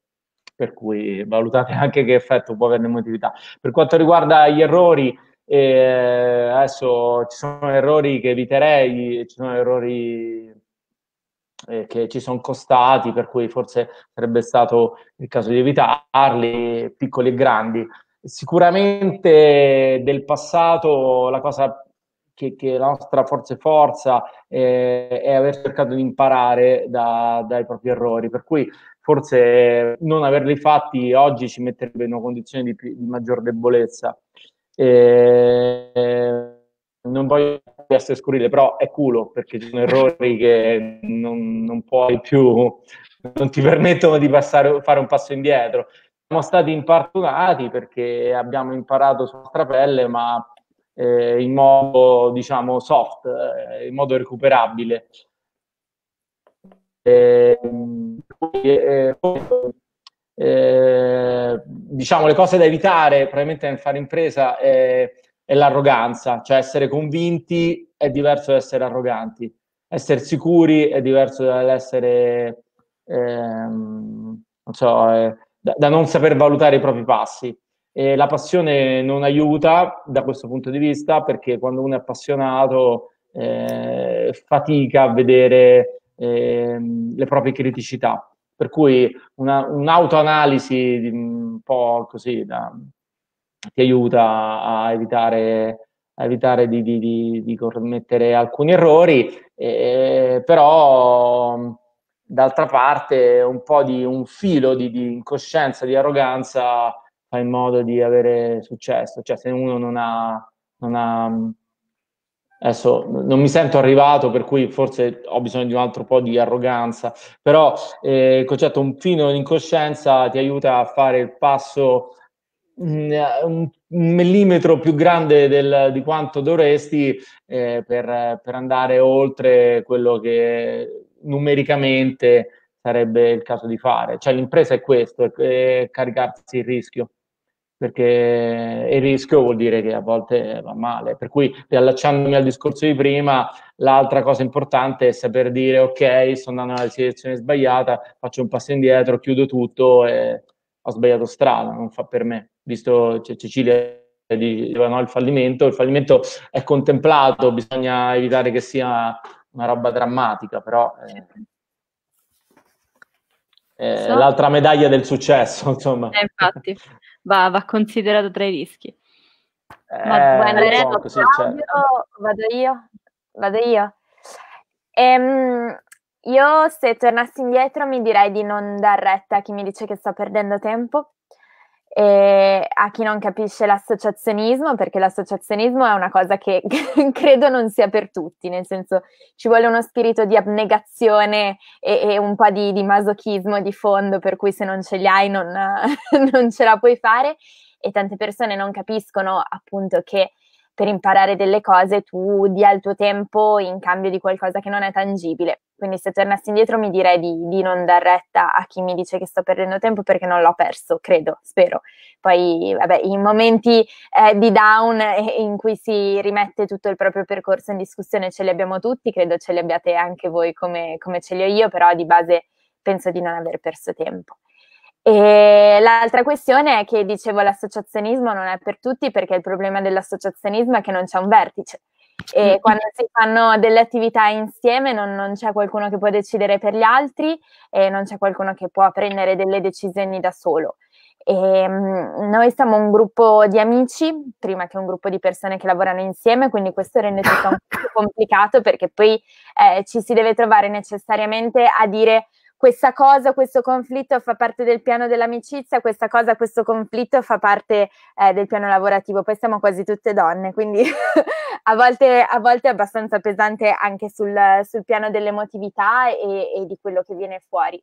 per cui valutate anche che effetto può avere l'emotività. Per quanto riguarda gli errori, eh, adesso ci sono errori che eviterei, ci sono errori eh, che ci sono costati, per cui forse sarebbe stato il caso di evitarli, piccoli e grandi. Sicuramente del passato la cosa che, che la nostra forza e forza eh, è aver cercato di imparare da, dai propri errori. Per cui forse non averli fatti oggi ci metterebbe in una condizione di, di maggior debolezza. Eh, non voglio essere scurile, però è culo perché ci sono errori che non, non puoi più, non ti permettono di passare, fare un passo indietro. Siamo stati impartunati perché abbiamo imparato su nostra pelle, ma eh, in modo diciamo soft, eh, in modo recuperabile. Ehm, eh, eh, diciamo le cose da evitare probabilmente nel fare impresa è, è l'arroganza, cioè essere convinti è diverso da essere arroganti, essere sicuri è diverso dall'essere ehm, non so, eh, da, da non saper valutare i propri passi. E la passione non aiuta da questo punto di vista perché quando uno è appassionato eh, fatica a vedere eh, le proprie criticità. Per cui una, un'autoanalisi mm, un po' così da, ti aiuta a evitare, a evitare di, di, di, di, commettere alcuni errori, eh, però mm, d'altra parte un po' di un filo di, incoscienza, di arroganza fa in modo di avere successo, cioè se uno non ha, non ha adesso non mi sento arrivato, per cui forse ho bisogno di un altro po' di arroganza, però eh, il concetto un filo in ti aiuta a fare il passo mm, un millimetro più grande del, di quanto dovresti eh, per, per, andare oltre quello che numericamente sarebbe il caso di fare. Cioè l'impresa è questo, è caricarsi il rischio perché il rischio vuol dire che a volte va male. Per cui, riallacciandomi al discorso di prima, l'altra cosa importante è saper dire, ok, sto andando nella direzione sbagliata, faccio un passo indietro, chiudo tutto e ho sbagliato strada, non fa per me. Visto cioè, Cecilia diceva no, il fallimento, il fallimento è contemplato, bisogna evitare che sia una roba drammatica, però... Eh, eh, so. L'altra medaglia del successo, insomma. Eh, infatti va, va considerato tra i rischi. Eh, Ma guarda, so, Reto, così, Claudio, vado io, vado io. Ehm, io se tornassi indietro mi direi di non dar retta a chi mi dice che sto perdendo tempo e a chi non capisce l'associazionismo, perché l'associazionismo è una cosa che credo non sia per tutti, nel senso ci vuole uno spirito di abnegazione e, e un po' di, di, masochismo di fondo, per cui se non ce li hai non, non ce la puoi fare e tante persone non capiscono appunto che per imparare delle cose tu dia il tuo tempo in cambio di qualcosa che non è tangibile. Quindi se tornassi indietro mi direi di, di non dar retta a chi mi dice che sto perdendo tempo perché non l'ho perso, credo, spero. Poi vabbè, i momenti eh, di down eh, in cui si rimette tutto il proprio percorso in discussione ce li abbiamo tutti, credo ce li abbiate anche voi come, come ce li ho io, però di base penso di non aver perso tempo. E l'altra questione è che dicevo l'associazionismo non è per tutti perché il problema dell'associazionismo è che non c'è un vertice e quando si fanno delle attività insieme non, non, c'è qualcuno che può decidere per gli altri e non c'è qualcuno che può prendere delle decisioni da solo. E, mm, noi siamo un gruppo di amici, prima che un gruppo di persone che lavorano insieme, quindi questo rende tutto un po' complicato perché poi eh, ci si deve trovare necessariamente a dire questa cosa, questo conflitto fa parte del piano dell'amicizia, questa cosa, questo conflitto fa parte eh, del piano lavorativo. Poi siamo quasi tutte donne, quindi a, volte, a, volte, è abbastanza pesante anche sul, sul piano dell'emotività e, e, di quello che viene fuori.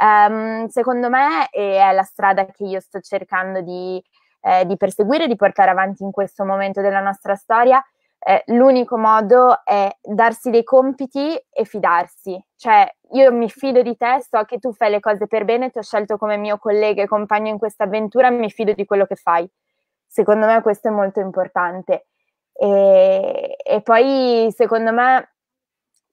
Um, secondo me e è la strada che io sto cercando di, eh, di perseguire, di portare avanti in questo momento della nostra storia eh, l'unico modo è darsi dei compiti e fidarsi. Cioè, io mi fido di te, so che tu fai le cose per bene, ti ho scelto come mio collega e compagno in questa avventura, mi fido di quello che fai. Secondo me questo è molto importante. E, e poi, secondo me,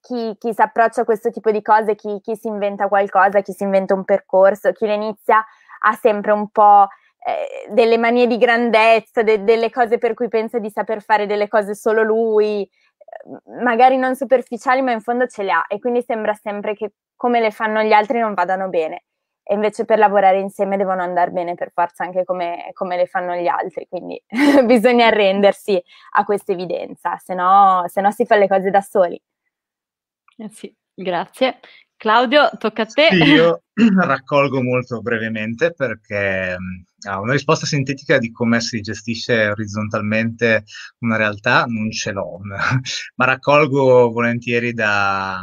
chi, chi, si approccia a questo tipo di cose, chi, chi si inventa qualcosa, chi si inventa un percorso, chi le inizia, ha sempre un po' Eh, delle manie di grandezza, de- delle cose per cui pensa di saper fare delle cose solo lui, magari non superficiali, ma in fondo ce le ha e quindi sembra sempre che come le fanno gli altri non vadano bene. E invece per lavorare insieme devono andare bene per forza anche come, come le fanno gli altri, quindi bisogna arrendersi a questa evidenza, se no, se no si fa le cose da soli. Eh sì, grazie. Claudio, tocca a te. Sì, io raccolgo molto brevemente perché ah, una risposta sintetica di come si gestisce orizzontalmente una realtà non ce l'ho, ma raccolgo volentieri da,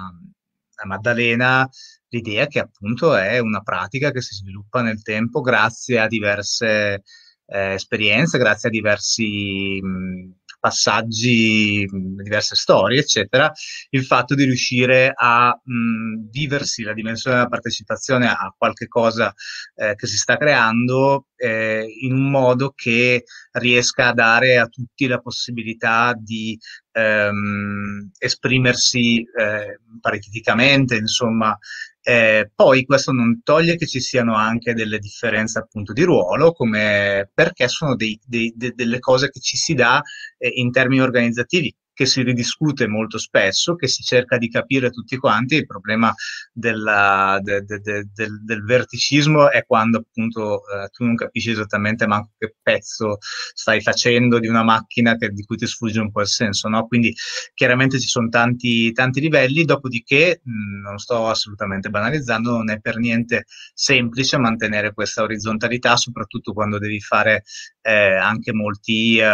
da Maddalena l'idea che appunto è una pratica che si sviluppa nel tempo grazie a diverse eh, esperienze, grazie a diversi mh, mm, passaggi, mm, diverse storie, eccetera, il fatto di riuscire a mh, mm, viversi la dimensione della partecipazione a qualche cosa eh, che si sta creando eh, in un modo che riesca a dare a tutti la possibilità di ehm, esprimersi eh, pariteticamente, insomma, eh, poi questo non toglie che ci siano anche delle differenze appunto di ruolo, come perché sono dei, dei, de, delle cose che ci si dà eh, in termini organizzativi che si ridiscute molto spesso, che si cerca di capire tutti quanti, il problema della, de, de, de, del, del, verticismo è quando appunto eh, tu non capisci esattamente manco che pezzo stai facendo di una macchina che, di cui ti sfugge un po' il senso, no? Quindi chiaramente ci sono tanti, tanti livelli, dopodiché mh, non sto assolutamente banalizzando, non è per niente semplice mantenere questa orizzontalità, soprattutto quando devi fare eh, anche molti, eh,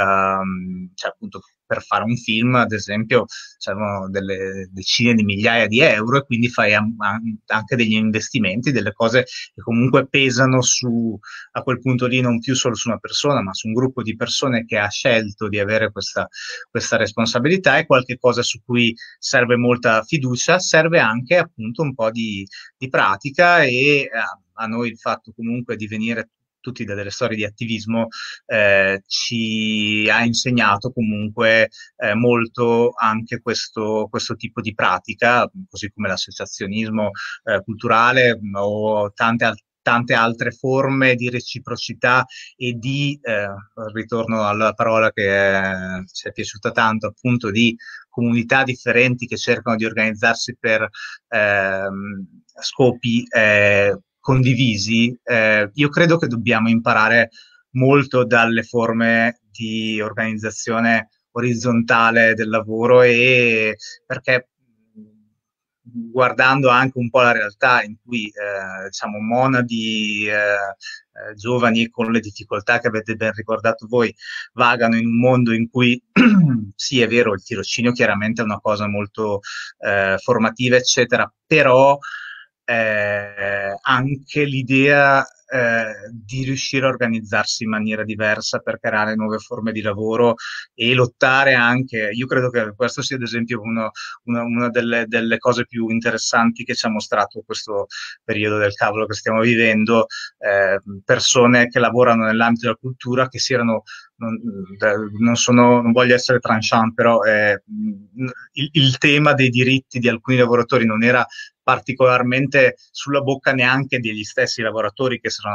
cioè appunto per fare un film, ad esempio, servono delle decine di migliaia di euro e quindi fai anche degli investimenti, delle cose che comunque pesano su, a quel punto lì non più solo su una persona, ma su un gruppo di persone che ha scelto di avere questa, questa responsabilità è qualcosa su cui serve molta fiducia, serve anche appunto un po' di, di pratica e eh, a noi il fatto comunque di venire tutti da delle storie di attivismo, eh, ci ha insegnato comunque eh, molto anche questo, questo, tipo di pratica, così come l'associazionismo eh, culturale mm, o tante altre tante altre forme di reciprocità e di, eh, ritorno alla parola che eh, ci è piaciuta tanto, appunto di comunità differenti che cercano di organizzarsi per ehm, eh, scopi condivisi, eh, io credo che dobbiamo imparare molto dalle forme di organizzazione orizzontale del lavoro e perché mm, guardando anche un po' la realtà in cui eh, diciamo monadi eh, eh, giovani con le difficoltà che avete ben ricordato voi vagano in un mondo in cui sì è vero il tirocinio chiaramente è una cosa molto eh, formativa eccetera però eh, anche l'idea eh, di riuscire a organizzarsi in maniera diversa per creare nuove forme di lavoro e lottare anche, io credo che questo sia ad esempio uno, una, una delle, delle, cose più interessanti che ci ha mostrato questo periodo del cavolo che stiamo vivendo, eh, persone che lavorano nell'ambito della cultura che si erano non, non, sono, non, voglio essere tranchant, però eh, il, il, tema dei diritti di alcuni lavoratori non era particolarmente sulla bocca neanche degli stessi lavoratori che sono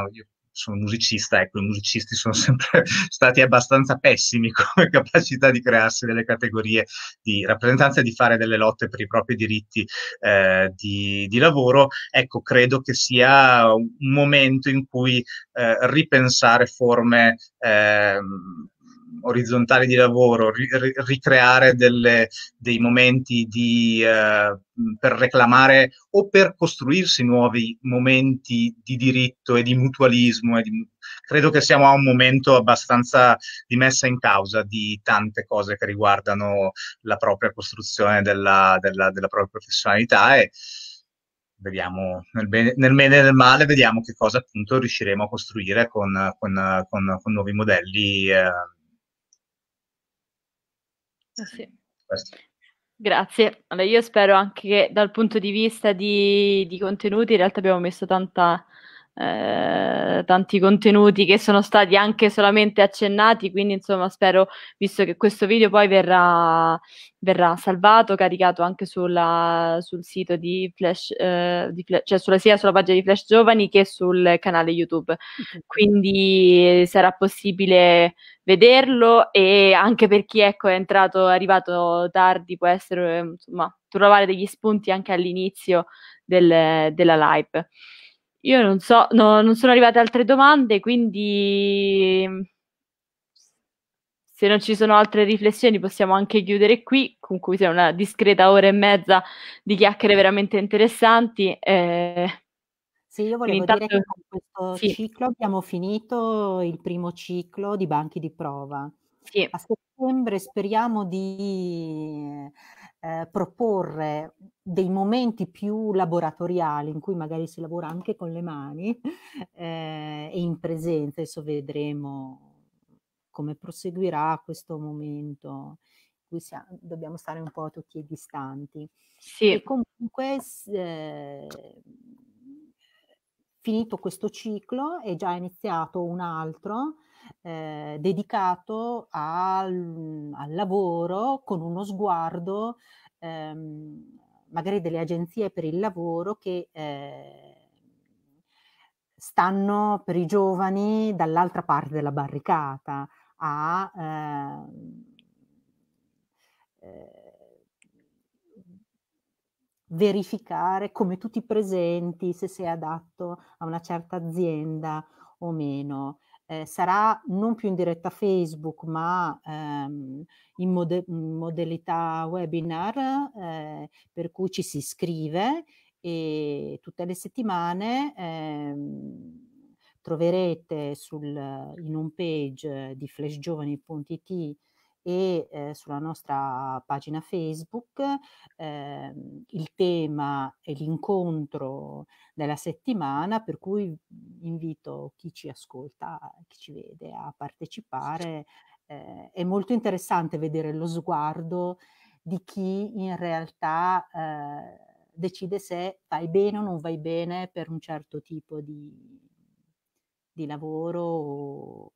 sono musicista, ecco, i musicisti sono sempre stati abbastanza pessimi come capacità di crearsi delle categorie di rappresentanza e di fare delle lotte per i propri diritti eh, di, di, lavoro, ecco, credo che sia un momento in cui eh, ripensare forme eh, orizzontali di lavoro, ri- ricreare delle, dei momenti di, eh, per reclamare o per costruirsi nuovi momenti di diritto e di mutualismo. E di, credo che siamo a un momento abbastanza di messa in causa di tante cose che riguardano la propria costruzione della, della, della propria professionalità. E, vediamo nel bene, nel bene, e nel male, vediamo che cosa appunto riusciremo a costruire con, con, con, con nuovi modelli. Eh Ah, sì. Questo. Grazie. Allora, io spero anche che dal punto di vista di, di contenuti in realtà abbiamo messo tanta eh, tanti contenuti che sono stati anche solamente accennati, quindi insomma spero, visto che questo video poi verrà, verrà salvato, caricato anche sulla, sul sito di Flash, eh, di Flash cioè sulla, sia sulla pagina di Flash Giovani che sul canale YouTube. Mm-hmm. Quindi eh, sarà possibile vederlo e anche per chi ecco, è entrato, è arrivato tardi può essere, insomma, trovare degli spunti anche all'inizio del, della live. Io non so, no, non sono arrivate altre domande, quindi se non ci sono altre riflessioni possiamo anche chiudere qui, con cui sia una discreta ora e mezza di chiacchiere veramente interessanti. Eh, sì, io volevo intanto... dire che con questo sì. ciclo abbiamo finito il primo ciclo di banchi di prova. Sì. A settembre speriamo di eh, proporre dei momenti più laboratoriali in cui magari si lavora anche con le mani eh, e in presenza, adesso vedremo come proseguirà questo momento in cui siamo, dobbiamo stare un po' tutti distanti. Sì. E comunque eh, finito questo ciclo è già iniziato un altro eh, dedicato al, al, lavoro con uno sguardo ehm, magari delle agenzie per il lavoro che eh, stanno per i giovani dall'altra parte della barricata a ehm, eh, verificare come tu ti presenti, se sei adatto a una certa azienda o meno eh, sarà non più in diretta Facebook ma ehm, in, mode- modalità webinar eh, per cui ci si iscrive e tutte le settimane ehm, troverete sul, in home page di flashgiovani.it e eh, sulla nostra pagina Facebook eh, il tema e l'incontro della settimana, per cui invito chi ci ascolta, chi ci vede a partecipare. Eh, è molto interessante vedere lo sguardo di chi in realtà eh, decide se vai bene o non vai bene per un certo tipo di, di lavoro o,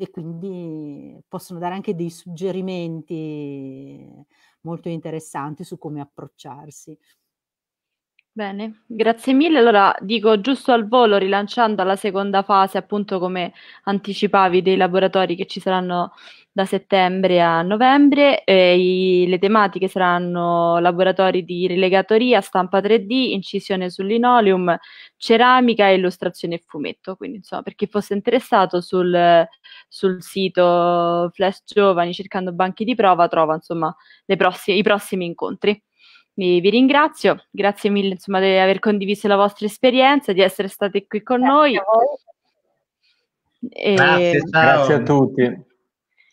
e quindi possono dare anche dei suggerimenti molto interessanti su come approcciarsi. Bene, grazie mille. Allora dico giusto al volo, rilanciando alla seconda fase, appunto come anticipavi, dei laboratori che ci saranno da settembre a novembre, eh, i, le tematiche saranno laboratori di rilegatoria, stampa 3D, incisione sul linoleum, ceramica, illustrazione e fumetto. Quindi insomma, per chi fosse interessato sul, sul sito Flash Giovani cercando banchi di prova trova insomma prossime, i prossimi incontri vi, vi ringrazio, grazie mille insomma, di aver condiviso la vostra esperienza, di essere state qui con grazie noi. E... Grazie, ehm, grazie, a tutti. Grazie,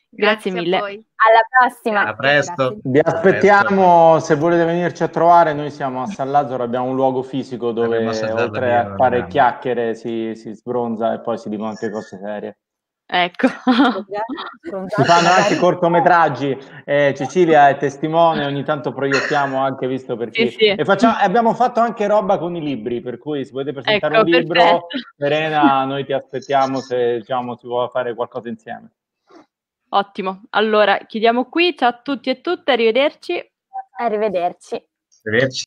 grazie mille. Alla prossima. A presto. Vi aspettiamo, presto. se volete venirci a trovare, noi siamo a San Lazzaro, abbiamo un luogo fisico dove oltre a fare chiacchiere si, si sbronza e poi si dicono anche cose serie. Ecco. Si fanno anche cortometraggi, eh, esatto. Cecilia è testimone, ogni tanto proiettiamo anche, visto perché... Sì, sì. E facciamo, abbiamo fatto anche roba con i libri, per cui se volete ecco, presentare ecco, un libro, Serena, noi ti aspettiamo se diciamo, si vuole fare qualcosa insieme. Ottimo, allora chiudiamo qui, ciao a tutti e tutte, arrivederci. Arrivederci. Arrivederci.